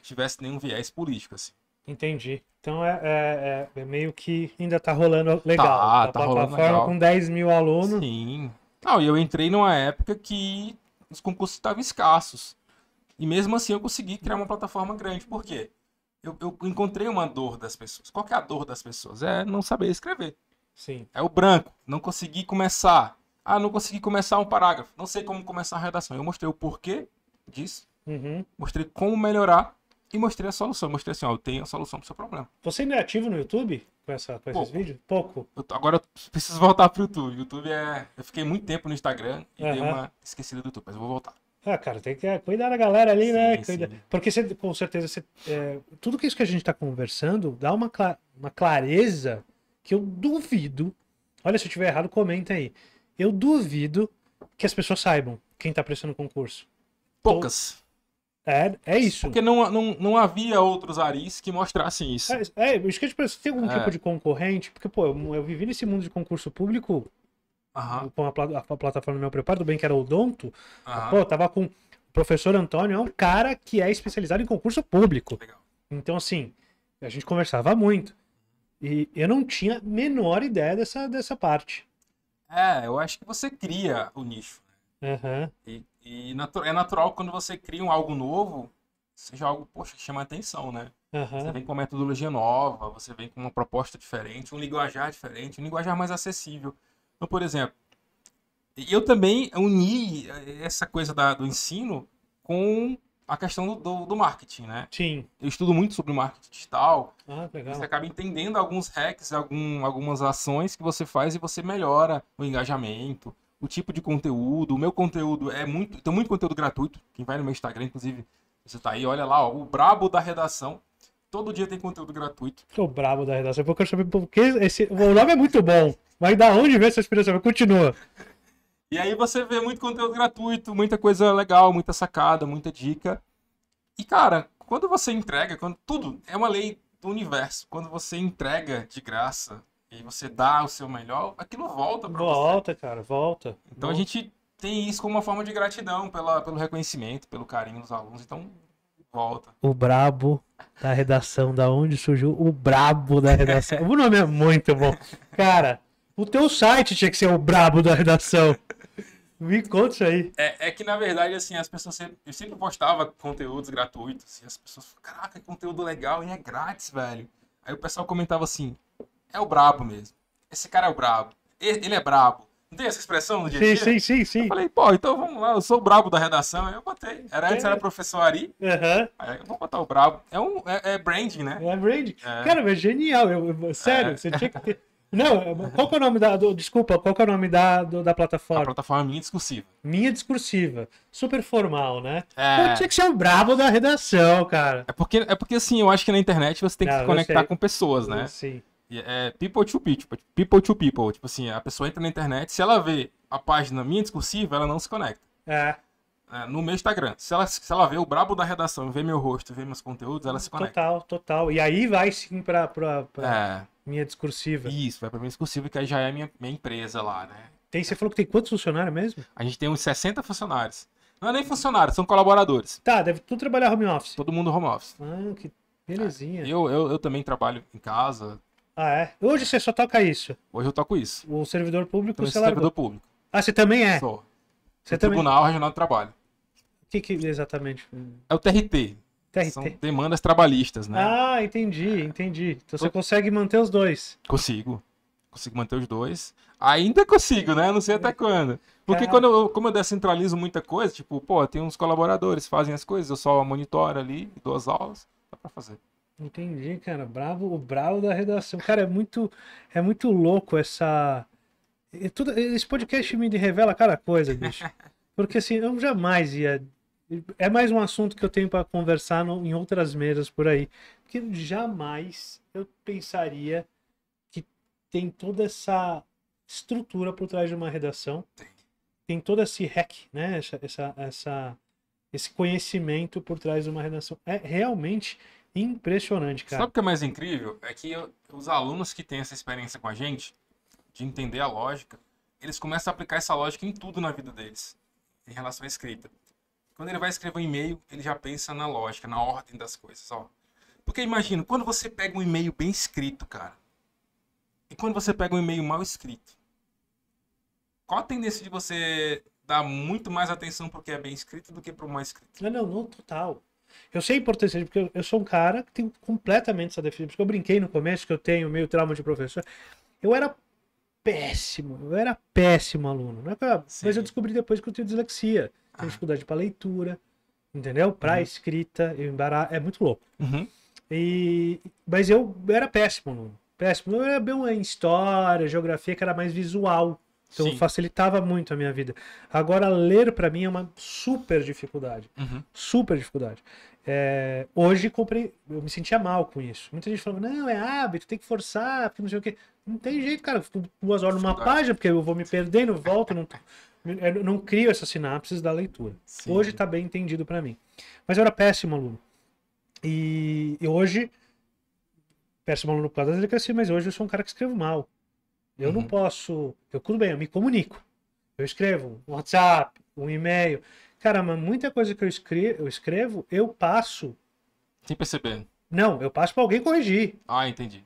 tivesse nenhum viés político. Assim. Entendi. Então é, é, é, é meio que ainda tá rolando legal. Tá, a tá rolando legal. com 10 mil alunos. Sim. Não, e eu entrei numa época que os concursos estavam escassos. E mesmo assim eu consegui criar uma plataforma grande. Por quê? Eu, eu, encontrei uma dor das pessoas. Qual é a dor das pessoas? É não saber escrever. Sim. É o branco. Não consegui começar. Ah, não consegui começar um parágrafo. Não sei como começar a redação. Eu mostrei o porquê disso. Uhum. Mostrei como melhorar e mostrei a solução. Mostrei assim, ó, eu tenho a solução pro seu problema. Você ainda é ativo no YouTube com, essa, com esses vídeos? Pouco. Eu, agora eu preciso voltar pro YouTube. YouTube é. Eu fiquei muito tempo no Instagram e uhum. dei uma esquecida do YouTube, mas eu vou voltar. Ah, cara, tem que é, cuidar da galera ali, né? sim, né? Porque você, com certeza, você, é, tudo que isso que a gente está conversando dá uma, cla... uma clareza que eu duvido. Olha, se eu tiver errado, comenta aí. Eu duvido que as pessoas saibam quem está prestando concurso. Poucas. É, é isso. Porque não, não, não havia outros aris que mostrassem isso. É, é eu esqueci de tem algum é. tipo de concorrente, porque, pô, eu, eu vivi nesse mundo de concurso público Aham. com a, a, plataforma meu preparo, do bem que era o Donto. Pô, eu tava com. O professor Antônio é um cara que é especializado em concurso público. Legal. Então, assim, a gente conversava muito. E eu não tinha a menor ideia dessa, dessa parte. É, eu acho que você cria o nicho. Uhum. E e natu é natural quando você cria um algo novo, seja algo, poxa, que chama atenção, né? Uhum. Você vem com uma metodologia nova, você vem com uma proposta diferente, um linguajar diferente, um linguajar mais acessível. Então, por exemplo, eu também uni eh, essa coisa da, do ensino com a questão do, do, do, marketing, né? Sim. Eu estudo muito sobre marketing digital. Ah, legal. Você acaba entendendo alguns hacks, algum, algumas ações que você faz e você melhora o engajamento, o tipo de conteúdo. O meu conteúdo é muito. Tem muito conteúdo gratuito. Quem vai no meu Instagram, inclusive, você tá aí, olha lá, ó, o brabo da redação. Todo dia tem conteúdo gratuito. O brabo da redação. Eu quero saber porque esse. O nome é muito bom. Mas da onde vem essa inspiração? Continua. E aí você vê muito conteúdo gratuito, muita coisa legal, muita sacada, muita dica. E cara, quando você entrega, quando tudo é uma lei do universo, quando você entrega de graça, e você dá o seu melhor, aquilo volta pra Volta, você. cara, volta. Então volta. a gente tem isso como uma forma de gratidão pela, pelo reconhecimento, pelo carinho dos alunos. Então, volta. O brabo da redação, da onde surgiu o brabo da redação. o nome é muito bom. Cara, o teu site tinha que ser o brabo da redação. Me conta isso aí. É, é que, na verdade, assim, as pessoas sempre... Eu sempre postava conteúdos gratuitos. E as pessoas falavam, caraca, que conteúdo legal e é grátis, velho. Aí o pessoal comentava assim, é o brabo mesmo. Esse cara é o brabo. Ele é brabo. Não tem essa expressão no dia a dia? Sim, sim, sim. Eu falei, pô, então vamos lá, eu sou o brabo da redação. Eu botei. Era antes, era professor Ari. Uhum. Aí eu vou botar o brabo. É, um, é, é branding, né? É branding. É. Cara, mas é genial. Eu, eu, é. sério, você tinha que ter... Não, é, qual é o nome da. Do, desculpa, qual é o nome da, do, da plataforma? A plataforma Minha Discursiva. Minha Discursiva. Super formal, né? É. Eu tinha que ser o brabo da redação, cara. É porque, é porque assim, eu acho que na internet você tem que Não, se conectar com pessoas, né? Sim. É people to people, tipo, people to people. Tipo assim, a pessoa entra na internet, se ela vê a página minha discursiva, ela não se conecta. É. é no meu Instagram. Se ela, se ela vê o brabo da redação, vê meu rosto, vê meus conteúdos, ela se conecta. Total, total. E aí vai sim pra, pra, pra é. minha discursiva. Isso, vai pra minha discursiva, que aí já é minha, minha empresa lá, né? Tem, você falou que tem quantos funcionários mesmo? A gente tem uns 60 funcionários. Não é nem funcionário, são colaboradores. Tá, deve tudo trabalhar home office. Todo mundo home office. Ah, que belezinha. Eu, eu, eu também trabalho em casa, ah, é? Hoje você só toca isso? Hoje eu toco isso. O servidor público, também você servidor público. Ah, você também é? Sou. Você também... Tribunal Regional do Trabalho. O que, que exatamente? É o TRT. TRT. São demandas trabalhistas, né? Ah, entendi, entendi. Então você consegue manter os dois? Consigo. Consigo manter os dois. Ainda consigo, né? Não sei até quando. Porque quando eu, como eu descentralizo muita coisa, tipo, pô, tem uns colaboradores, fazem as coisas, eu só monitoro ali, dou as aulas, dá pra fazer. Entendi, cara. Bravo, o bravo da redação. Cara, é muito, é muito louco essa. É tudo, esse podcast me revela cada coisa, bicho. Porque assim, eu jamais ia. É mais um assunto que eu tenho para conversar no, em outras mesas por aí. Porque jamais eu pensaria que tem toda essa estrutura por trás de uma redação. Tem todo esse hack, né? Essa, essa, essa, esse conhecimento por trás de uma redação. É realmente Impressionante, cara. Sabe o que é mais incrível? É que eu, os alunos que têm essa experiência com a gente, de entender a lógica, eles começam a aplicar essa lógica em tudo na vida deles, em relação à escrita. Quando ele vai escrever um e-mail, ele já pensa na lógica, na ordem das coisas, ó. Porque imagina, quando você pega um e-mail bem escrito, cara, e quando você pega um e-mail mal escrito, qual a tendência de você dar muito mais atenção pro que é bem escrito do que pro mal escrito? Não, não, não total. Eu sei a importância disso, porque eu, sou um cara que tem completamente essa deficiência. Porque eu brinquei no começo que eu tenho meio trauma de professor. Eu era péssimo, eu era péssimo aluno. Né? Mas eu descobri depois que eu tenho dislexia. Tenho ah. dificuldade para leitura, entendeu? Para uhum. escrita, eu embara... é muito louco. Uhum. E... Mas eu era péssimo aluno. Péssimo. Eu era bem em história, geografia, que era mais visual. Então Sim. facilitava muito a minha vida. Agora, ler para mim é uma super dificuldade. Uhum. Super dificuldade. É, hoje comprei, eu me sentia mal com isso. Muita gente falava, não, é hábito, tem que forçar, porque não sei o quê. Não tem jeito, cara. fico duas horas numa página, porque eu vou me perdendo, volto, não, não crio essas sinapses da leitura. Sim. Hoje tá bem entendido para mim. Mas eu era péssimo aluno. E, e hoje, péssimo aluno por causa da cresci, mas hoje eu sou um cara que escrevo mal. Eu uhum. não posso. Eu tudo bem, eu me comunico. Eu escrevo um WhatsApp, um e-mail. Cara, mas muita coisa que eu escrevo, eu, escrevo, eu passo. Sem perceber. Não, eu passo para alguém corrigir. Ah, entendi.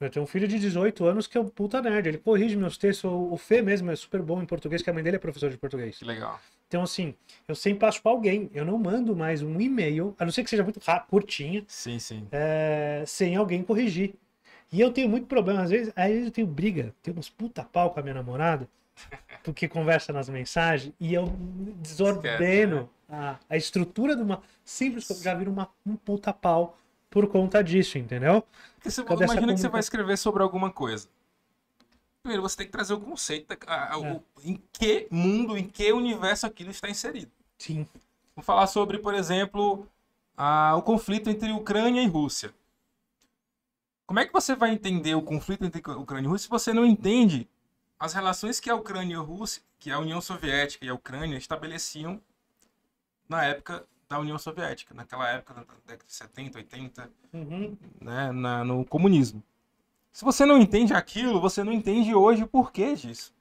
Eu tenho um filho de 18 anos que é um puta nerd. Ele corrige meus textos. O Fê mesmo é super bom em português, que a mãe dele é professor de português. Que legal. Então, assim, eu sempre passo pra alguém. Eu não mando mais um e-mail, a não ser que seja muito curtinha. Sim, sim. É, sem alguém corrigir. E eu tenho muito problema, às vezes, às vezes eu tenho briga, tenho uns puta pau com a minha namorada, porque conversa nas mensagens, e eu desordeno né? a, a estrutura de uma simples já vira uma, um puta pau por conta disso, entendeu? você imagina que você vai escrever sobre alguma coisa. Primeiro, você tem que trazer o conceito, a, a, é. o, em que mundo, em que universo aquilo está inserido. Sim. Vou falar sobre, por exemplo, a, o conflito entre Ucrânia e Rússia. Como é que você vai entender o conflito entre a Ucrânia e a Rússia se você não entende as relações que a Ucrânia e a Rússia, que a União Soviética e a Ucrânia estabeleciam na época da União Soviética, naquela época da década de 70, 80, uhum. né, na, no comunismo. Se você não entende aquilo, você não entende hoje o porquê disso.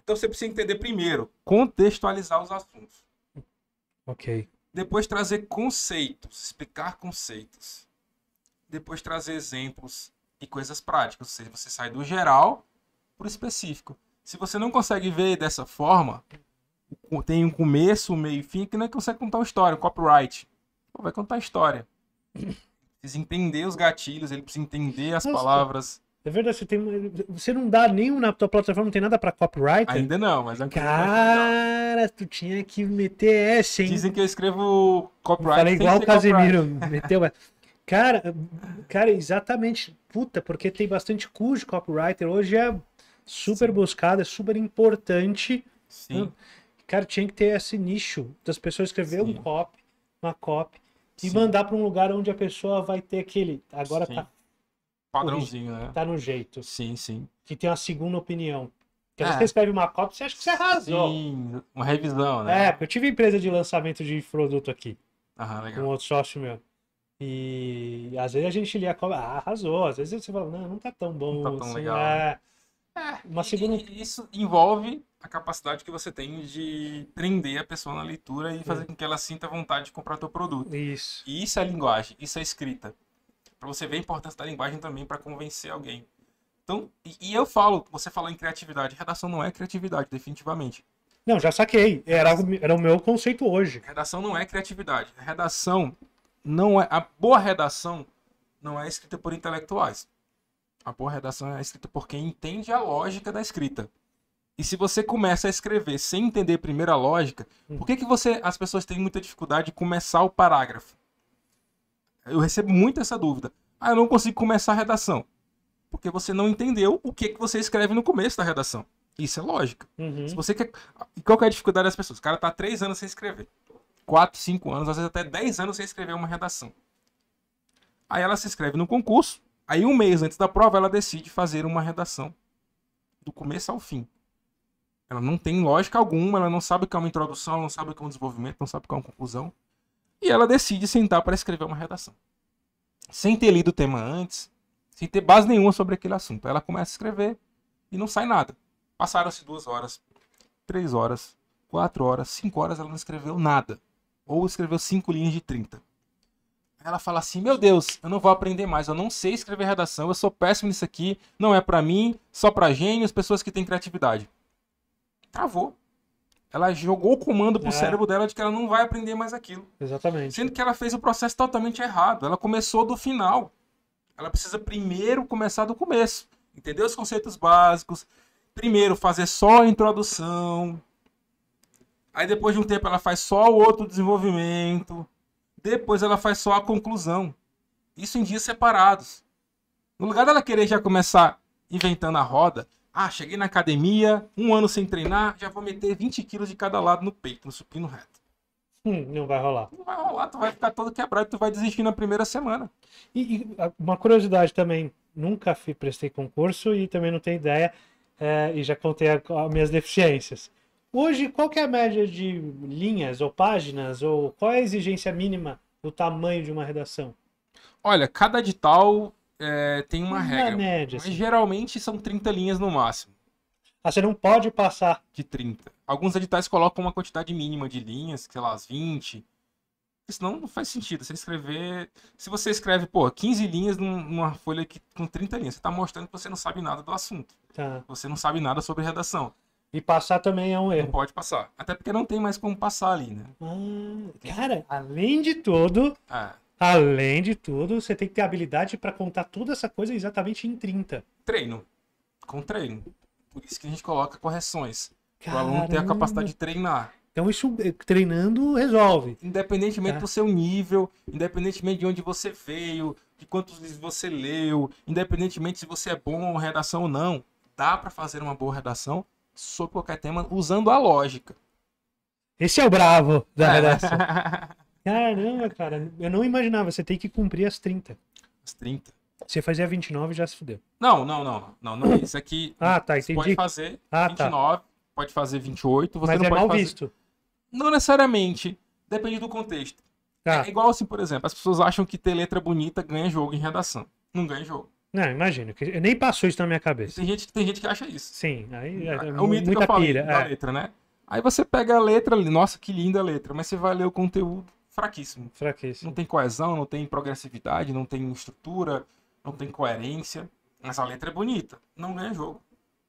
Então você precisa entender primeiro, contextualizar os assuntos. Ok. Depois trazer conceitos, explicar conceitos depois trazer exemplos e coisas práticas. Ou seja, você sai do geral para o específico. Se você não consegue ver dessa forma, tem um começo, um meio e fim, que não é que consegue contar uma história, um copyright. Pô, vai contar a história. Precisa entender os gatilhos, ele precisa entender as Nossa, palavras. É verdade, você, tem, você não dá nenhum na tua plataforma, não tem nada para copyright? Ainda não, mas é um Cara, tu tinha que meter essa, hein? Dizem que eu escrevo copyright. falei igual o Casemiro, meteu, mas... Cara, cara, exatamente. Puta, porque tem bastante cujo copywriter. Hoje é super Sim. buscado, é super importante. Sim. Cara, tinha que ter esse nicho das pessoas escrever Sim. um copy, uma copy, Sim. e mandar para um lugar onde a pessoa vai ter aquele. Agora Sim. tá. Padrãozinho, né? Tá no jeito. Sim, sim. Que tem uma segunda opinião. Porque às é. vezes você escreve uma cópia, você acha que você arrasou. Sim, uma revisão, né? É, eu tive empresa de lançamento de produto aqui. Aham, legal. Com outro sócio meu. E às vezes a gente lê a cobra, ah, arrasou. Às vezes você fala, não, não tá tão bom. Não tá tão assim, legal. É... É, uma segunda... Isso envolve a capacidade que você tem de prender a pessoa na leitura e fazer é. com que ela sinta vontade de comprar teu produto. Isso. E isso é linguagem, isso é escrita. Para você ver a importância da linguagem também para convencer alguém. Então, e, e, eu falo, você falou em criatividade, redação não é criatividade, definitivamente. Não, já saquei. Era, era o meu conceito hoje. Redação não é criatividade. Redação não é a boa redação não é escrita por intelectuais. A boa redação é escrita por quem entende a lógica da escrita. E se você começa a escrever sem entender primeiro a lógica, por que, que você, as pessoas têm muita dificuldade de começar o parágrafo? Eu recebo muito essa dúvida. Ah, eu não consigo começar a redação. Porque você não entendeu o que, que você escreve no começo da redação. Isso é lógica. Uhum. Se você quer. E qual que é a dificuldade das pessoas? O cara tá três anos sem escrever. 4, 5 anos, às vezes até 10 anos sem escrever uma redação. Aí ela se inscreve no concurso, aí um mês antes da prova ela decide fazer uma redação do começo ao fim. Ela não tem lógica alguma, ela não sabe o que é uma introdução, ela não sabe o que é um desenvolvimento, não sabe o que é uma conclusão. E ela decide sentar para escrever uma redação. Sem ter lido o tema antes, sem ter base nenhuma sobre aquele assunto. Ela começa a escrever e não sai nada. Passaram-se duas horas, três horas, quatro horas, cinco horas, ela não escreveu nada ou escreveu cinco linhas de 30. Ela fala assim: Meu Deus, eu não vou aprender mais, eu não sei escrever redação, eu sou péssimo nisso aqui, não é para mim, só para gênios, pessoas que têm criatividade. Travou. Ela jogou o comando pro é. cérebro dela de que ela não vai aprender mais aquilo. Exatamente. Sendo que ela fez o processo totalmente errado. Ela começou do final. Ela precisa primeiro começar do começo. Entender os conceitos básicos. Primeiro, fazer só a introdução. Aí depois de um tempo ela faz só o outro desenvolvimento. Depois ela faz só a conclusão. Isso em dias separados. No lugar dela querer já começar inventando a roda, ah, cheguei na academia, um ano sem treinar, já vou meter 20 quilos de cada lado no peito, no supino reto. Hum, não vai rolar. Não vai rolar, tu vai ficar todo quebrado, e tu vai desistir na primeira semana. E, e uma curiosidade também, nunca fui, prestei concurso e também não tenho ideia, é, e já contei as minhas deficiências. Hoje, qual que é a média de linhas ou páginas? Ou qual é a exigência mínima do tamanho de uma redação? Olha, cada edital é, tem uma Na é regra. Média, mas assim. geralmente são 30 linhas no máximo. Ah, você não pode passar. De 30. Alguns editais colocam uma quantidade mínima de linhas, sei lá, as 20. Senão não faz sentido. Você escrever. Se você escreve, pô, 15 linhas numa folha que, com 30 linhas, você está mostrando que você não sabe nada do assunto. Tá. Você não sabe nada sobre redação. E passar também é um erro. Não pode passar. Até porque não tem mais como passar ali, né? Ah, cara, além de tudo, ah. além de tudo, você tem que ter habilidade para contar toda essa coisa exatamente em 30. Treino. Com treino. Por isso que a gente coloca correções. Para o aluno ter a capacidade de treinar. Então isso eh, treinando resolve. Independentemente tá. do seu nível, independentemente de onde você veio, de quantos livros você leu, independentemente se você é bom em redação ou não, dá para fazer uma boa redação sobre qualquer tema usando a lógica. Esse é o bravo da é. redação. Caramba, cara, eu não imaginava. Você tem que cumprir as 30. As 30. Você fazia 29 já se fudeu. Não, não, não. Não, não. É isso aqui. É ah, tá. Entendi. Ah, tá. Pode fazer ah, 29, tá. pode fazer 28. Você Mas não é pode mal fazer... visto. Não necessariamente. Depende do contexto. Tá. É igual assim, por exemplo, as pessoas acham que ter letra bonita ganha jogo em redação. Não ganha jogo. Não, imagino. Que nem passou isso na minha cabeça. Tem gente, tem gente que acha isso. Sim, aí é, é o mito muita que eu falei, pilha. Da é. letra, né? Aí você pega a letra, nossa, que linda a letra, mas você vai ler o conteúdo fraquíssimo. Fraquíssimo. Não tem coesão, não tem progressividade, não tem estrutura, não tem coerência. Mas a letra é bonita, não ganha jogo.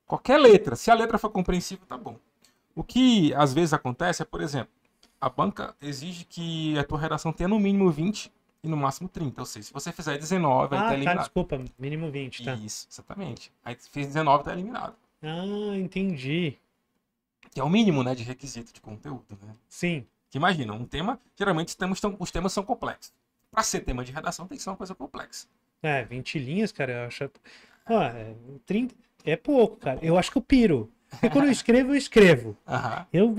Qualquer letra, se a letra for compreensível, tá bom. O que às vezes acontece é, por exemplo, a banca exige que a tua redação tenha no mínimo 20 e no máximo 30. Ou seja, se você fizer 19, ah, aí tá, ah, tá eliminado. Tá, desculpa, mínimo 20, tá? Isso, exatamente. Aí fez 19, tá eliminado. Ah, entendi. Que é o mínimo, né, de requisito de conteúdo, né? Sim. Que imagina, um tema, geralmente os temas, tão, os temas são complexos. Pra ser tema de redação, tem que ser uma coisa complexa. É, 20 linhas, cara, eu acho. É, ah, 30 é pouco, cara. Eu acho que eu piro. Porque é quando eu escrevo, eu escrevo. Aham. Eu.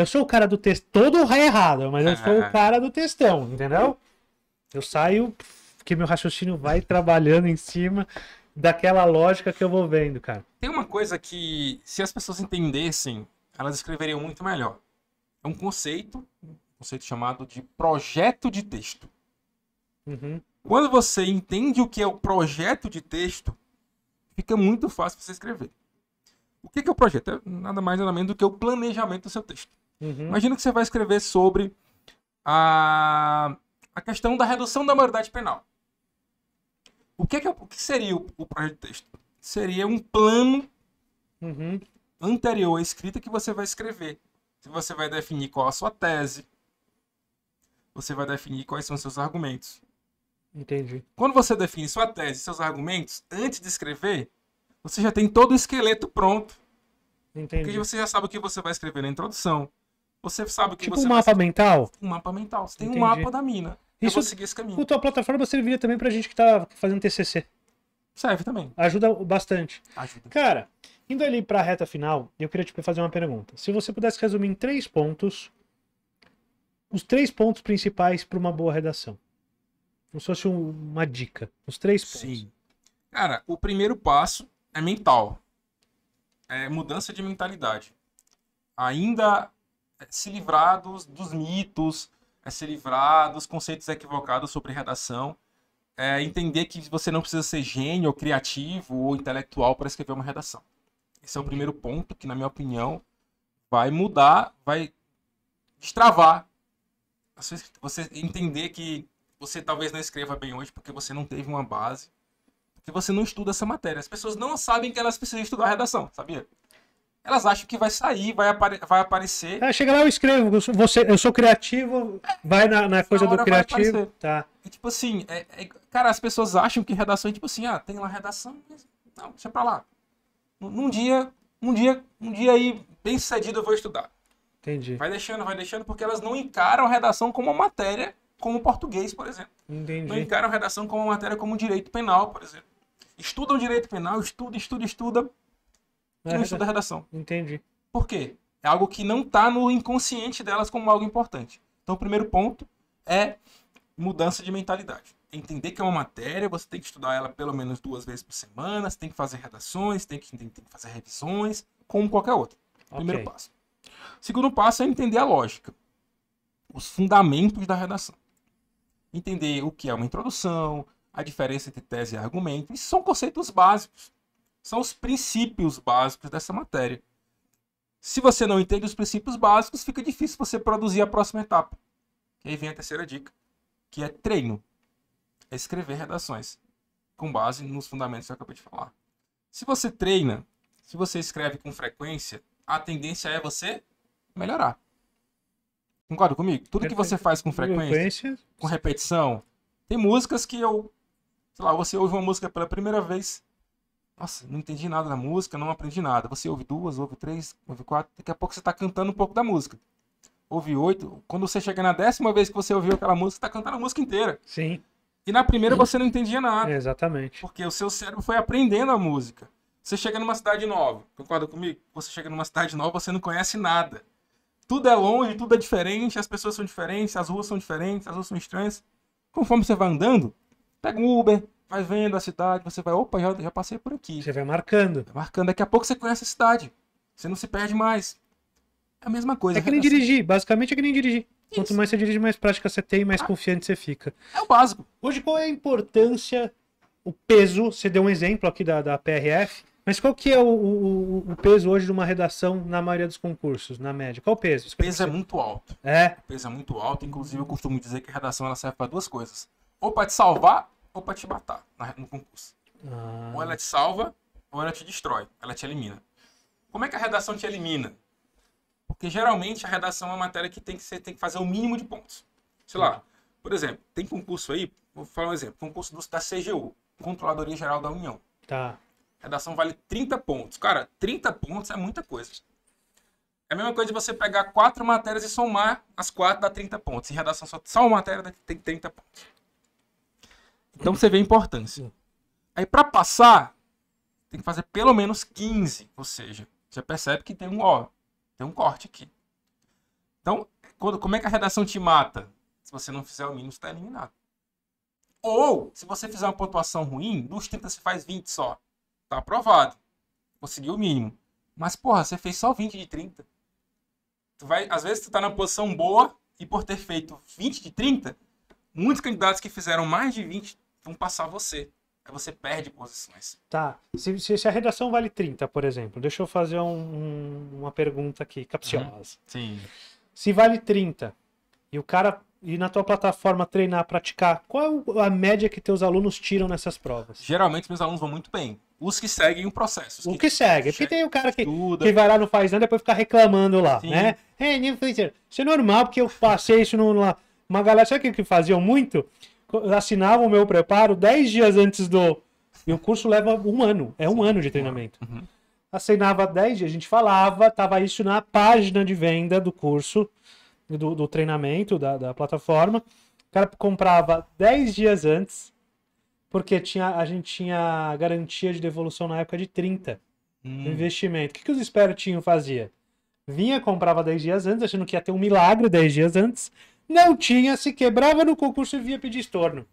Eu sou o cara do texto. Todo é errado, mas eu sou o cara do textão, entendeu? Eu saio porque meu raciocínio vai trabalhando em cima daquela lógica que eu vou vendo, cara. Tem uma coisa que, se as pessoas entendessem, elas escreveriam muito melhor. É um conceito, um conceito chamado de projeto de texto. Uhum. Quando você entende o que é o projeto de texto, fica muito fácil você escrever. O que é, é o projeto? É nada mais nada menos do que o planejamento do seu texto. Uhum. Imagina que você vai escrever sobre a, a questão da redução da maioridade penal. O que, é que, o que seria o, projeto de texto? Seria um plano uhum. anterior à escrita que você vai escrever. Você vai definir qual a sua tese. Você vai definir quais são os seus argumentos. Entendi. Quando você define sua tese, seus argumentos, antes de escrever, você já tem todo o esqueleto pronto. Entendi. Porque você já sabe o que você vai escrever na introdução. Você sabe o que tipo você. Tipo um mapa mental? Um mapa mental. Você tem Entendi. um mapa da mina. Isso, eu vou seguir esse caminho. A tua plataforma serviria também pra gente que tá fazendo TCC. Serve também. Ajuda bastante. Ajuda. Cara, indo ali pra reta final, eu queria te fazer uma pergunta. Se você pudesse resumir em três pontos, os três pontos principais para uma boa redação. Como se fosse uma dica. Os três pontos. Sim. Cara, o primeiro passo é mental. É mudança de mentalidade. Ainda é, se livrar dos, dos mitos, é se livrar dos conceitos equivocados sobre redação, é entender que você não precisa ser gênio, ou criativo ou intelectual para escrever uma redação. Esse é o primeiro ponto que, na minha opinião, vai mudar, vai destravar. Você entender que você talvez não escreva bem hoje porque você não teve uma base, porque você não estuda essa matéria. As pessoas não sabem que elas precisam estudar redação, sabia? elas acham que vai sair, vai, apare vai aparecer. É, chega lá, eu escrevo, eu sou, você, eu sou criativo, é, vai na, na coisa do criativo. Tá. E, tipo assim, é, é, cara, as pessoas acham que redação é tipo assim, ah, tem lá redação, mas não, deixa pra lá. Num dia, um dia, um dia aí, bem cedido eu vou estudar. Entendi. Vai deixando, vai deixando, porque elas não encaram redação como uma matéria, como português, por exemplo. Entendi. Não encaram redação como uma matéria como direito penal, por exemplo. Estudam direito penal, estuda, estuda, estuda e não é. da redação. Entendi. Por quê? É algo que não está no inconsciente delas como algo importante. Então, o primeiro ponto é mudança de mentalidade. Entender que é uma matéria, você tem que estudar ela pelo menos duas vezes por semana, você tem que fazer redações, tem que, tem, tem que fazer revisões, como qualquer outra. Primeiro okay. passo. Segundo passo é entender a lógica, os fundamentos da redação. Entender o que é uma introdução, a diferença entre tese e argumento. Isso são conceitos básicos são os princípios básicos dessa matéria. Se você não entende os princípios básicos, fica difícil você produzir a próxima etapa. E aí vem a terceira dica, que é treino. É escrever redações, com base nos fundamentos que eu acabei de falar. Se você treina, se você escreve com frequência, a tendência é você melhorar. Concorda comigo? Tudo que você faz com frequência, com repetição. Tem músicas que eu, sei lá, você ouve uma música pela primeira vez, nossa, não entendi nada da música, não aprendi nada. Você ouve duas, ouve três, ouve quatro, daqui a pouco você está cantando um pouco da música. Ouve oito, quando você chega na décima vez que você ouviu aquela música, está cantando a música inteira. Sim. E na primeira você não entendia nada. Exatamente. Porque o seu cérebro foi aprendendo a música. Você chega numa cidade nova, concorda comigo? Você chega numa cidade nova, você não conhece nada. Tudo é longe, tudo é diferente, as pessoas são diferentes, as ruas são diferentes, as ruas são estranhas. Conforme você vai andando, pega um Uber, vai vendo a cidade, você vai, opa, já, já passei por aqui. Você vai marcando. Vai marcando, daqui a pouco você conhece a cidade. Você não se perde mais. É a mesma coisa. É que nem é assim. dirigir, basicamente é que nem dirigir. Isso. Quanto mais você dirige, mais prática você tem, mais ah, confiante você fica. É o básico. Hoje, qual é a importância, o peso, você deu um exemplo aqui da, da PRF, mas qual que é o, o, o, peso hoje de uma redação na maioria dos concursos, na média? Qual o peso? O peso é muito alto. É? O peso é muito alto, inclusive eu costumo dizer que a redação ela serve para duas coisas. Ou para te salvar, ou para te matar no concurso. Ah. Ou ela te salva, ou ela te destrói, ela te elimina. Como é que a redação te elimina? Porque geralmente a redação é uma matéria que tem que, ser, tem que fazer o mínimo de pontos. Sei lá, por exemplo, tem concurso aí, vou falar um exemplo, concurso da CGU, Controladoria Geral da União. Tá. A redação vale 30 pontos. Cara, 30 pontos é muita coisa. É a mesma coisa de você pegar quatro matérias e somar as quatro dá 30 pontos. Em redação, só, só uma matéria tem 30 pontos. Então você vê a importância. Aí para passar, tem que fazer pelo menos 15, ou seja, você percebe que tem um, ó, tem um corte aqui. Então, quando, como é que a redação te mata? Se você não fizer o mínimo, você está eliminado. Ou, se você fizer uma pontuação ruim, dos 30 você faz 20 só. Tá aprovado. Conseguiu o mínimo. Mas, porra, você fez só 20 de 30. Tu vai, às vezes tu tá na posição boa e por ter feito 20 de 30, muitos candidatos que fizeram mais de 20 vão passar você. Aí você perde posições. Tá. Se, se, se, a redação vale 30, por exemplo, deixa eu fazer um, um, uma pergunta aqui, capciosa. Uhum. Sim. Se vale 30 e o cara e na tua plataforma treinar, praticar, qual é a média que teus alunos tiram nessas provas? Geralmente meus alunos vão muito bem. Os que seguem o processo. Os que, que seguem. Porque tem o cara que, que vai lá, não faz nada, depois fica reclamando lá, Sim. né? É, nem Isso é normal, porque eu passei isso no, lá. Uma galera, sabe o que faziam muito? assinava o meu preparo 10 dias antes do. E o curso leva um ano, é um Sim. ano de treinamento. Uhum. Assinava 10 dias, a gente falava, tava isso na página de venda do curso, do, do treinamento, da, da plataforma. O cara comprava 10 dias antes, porque tinha, a gente tinha garantia de devolução na época de 30 hum. do investimento. O que, que os espertinhos faziam? Vinha, comprava 10 dias antes, achando que ia ter um milagre 10 dias antes, não tinha, se quebrava no concurso e via pedir estorno.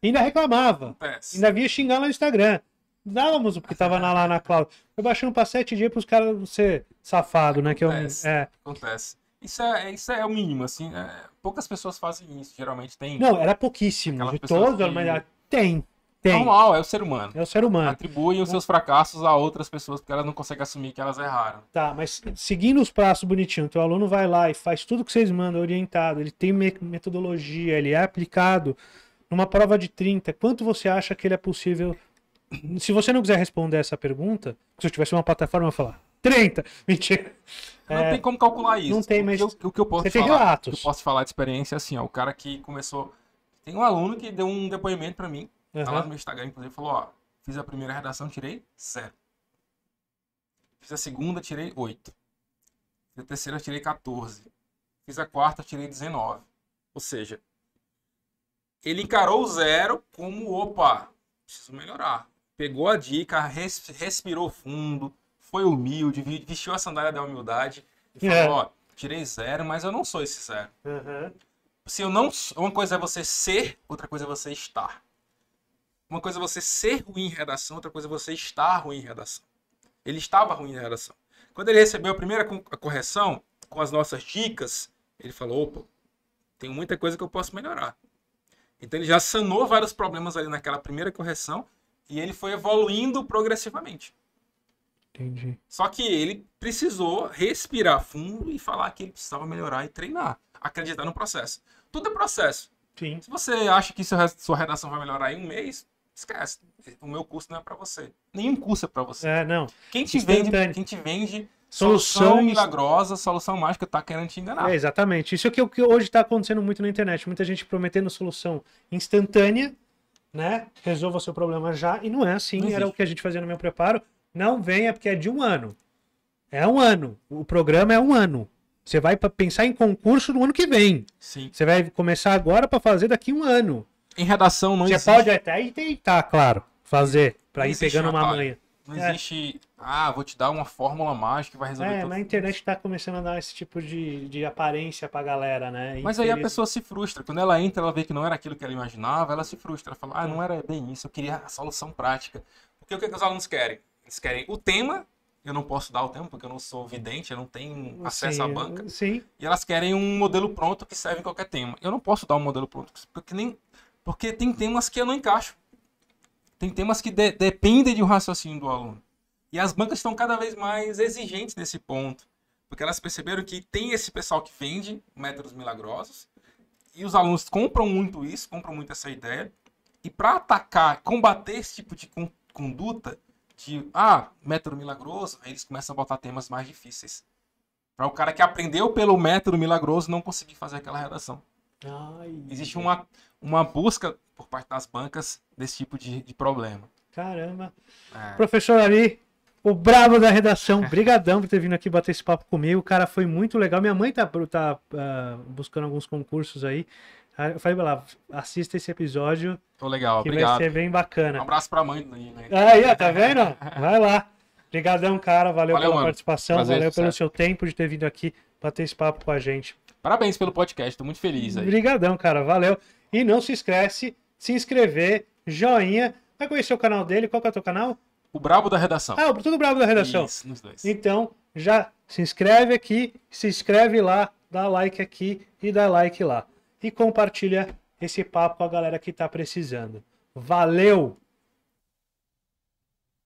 ainda reclamava. Ainda via xingar lá no Instagram. Dávamos o que tava na, lá na Cláudia. Foi baixando pra sete dias pros caras ser safado, né? Que eu, acontece, é. acontece. Isso é, isso é o mínimo, assim. É, poucas pessoas fazem isso, geralmente tem. Não, era pouquíssimo. De todos, que... mas tem. Tem. Normal, é o ser humano. É o ser humano. Atribuem os seus fracassos a outras pessoas porque elas não conseguem assumir que elas erraram. Tá, mas seguindo os passos bonitinho, teu aluno vai lá e faz tudo que vocês mandam, orientado, ele tem metodologia, ele é aplicado. Numa prova de 30, quanto você acha que ele é possível? Se você não quiser responder essa pergunta, se eu tivesse uma plataforma, eu ia falar 30. Mentira. Não é, tem como calcular isso. Não tem, mas o que eu, o que eu posso você falar, tem relatos. eu posso falar de experiência é assim, ó, o cara que começou... Tem um aluno que deu um depoimento para mim, Uhum. Tá lá no meu Instagram, inclusive, falou, ó, fiz a primeira redação, tirei zero. Fiz a segunda, tirei oito. Fiz a terceira, tirei 14. Fiz a quarta, tirei 19. Ou seja, ele encarou o zero como, opa, preciso melhorar. Pegou a dica, res, respirou fundo, foi humilde, vestiu a sandália da humildade e falou, é. ó, tirei zero, mas eu não sou esse zero. Uhum. Se eu não. Uma coisa é você ser, outra coisa é você estar. Uma coisa é você ser ruim em redação, outra coisa é você estar ruim em redação. Ele estava ruim em redação. Quando ele recebeu a primeira correção, com as nossas dicas, ele falou: opa, tem muita coisa que eu posso melhorar. Então ele já sanou vários problemas ali naquela primeira correção e ele foi evoluindo progressivamente. Entendi. Só que ele precisou respirar fundo e falar que ele precisava melhorar e treinar, acreditar no processo. Tudo é processo. Sim. Se você acha que sua redação vai melhorar em um mês, esquece. O meu curso não é para você. Nenhum curso é para você. É, não. Quem te vende, quem te vende solução, milagrosa, solução mágica, tá querendo te enganar. É, exatamente. Isso é o que hoje está acontecendo muito na internet. Muita gente prometendo solução instantânea, né? Resolva seu problema já. E não é assim. Não era o que a gente fazia no meu preparo. Não venha, porque é de um ano. É um ano. O programa é um ano. Você vai pensar em concurso no ano que vem. Sim. Você vai começar agora para fazer daqui um ano. Em redação não Você existe. pode até tentar, claro, fazer, para ir pegando uma manha. Não é. existe, ah, vou te dar uma fórmula mágica que vai resolver é, tudo. Na internet está começando a dar esse tipo de, de aparência pra galera, né? Mas aí a pessoa se frustra. Quando ela entra, ela vê que não era aquilo que ela imaginava, ela se frustra. Ela fala, ah, não era bem isso, eu queria a solução prática. Porque o que, é que os alunos querem? Eles querem o tema, eu não posso dar o tema porque eu não sou vidente, eu não tenho acesso sim, à banca. Sim. E elas querem um modelo pronto que serve em qualquer tema. Eu não posso dar um modelo pronto, porque nem porque tem temas que eu não encaixo. Tem temas que de dependem de um raciocínio do aluno. E as bancas estão cada vez mais exigentes nesse ponto. Porque elas perceberam que tem esse pessoal que vende métodos milagrosos. E os alunos compram muito isso, compram muito essa ideia. E para atacar, combater esse tipo de con conduta, de ah, método milagroso, aí eles começam a botar temas mais difíceis. Para o cara que aprendeu pelo método milagroso não conseguir fazer aquela redação. Ai. Existe uma, uma busca por parte das bancas desse tipo de, de problema. Caramba. É. Professor Ari, o brabo da redação, brigadão por ter vindo aqui bater esse papo comigo. O cara foi muito legal. Minha mãe tá, tá uh, buscando alguns concursos aí. Ah, eu falei pra lá, assista esse episódio. Tô legal, que obrigado. Vai ser bem bacana. Um abraço pra mãe Aí, né? tá vendo? Vai lá. Obrigadão, cara. Valeu, valeu pela mano. participação. Prazer, valeu pelo certo. seu tempo de ter vindo aqui bater esse papo com a gente. Parabéns pelo podcast, tô muito feliz aí. Obrigadão, cara, valeu. E não se esquece, se inscrever, joinha. Vai conhecer o canal dele, qual que é o teu canal? O Brabo da Redação. Ah, o Tudo Brabo da Redação. Isso, nos dois. Então, já se inscreve aqui, se inscreve lá, dá like aqui e dá like lá. E compartilha esse papo com a galera que tá precisando. Valeu!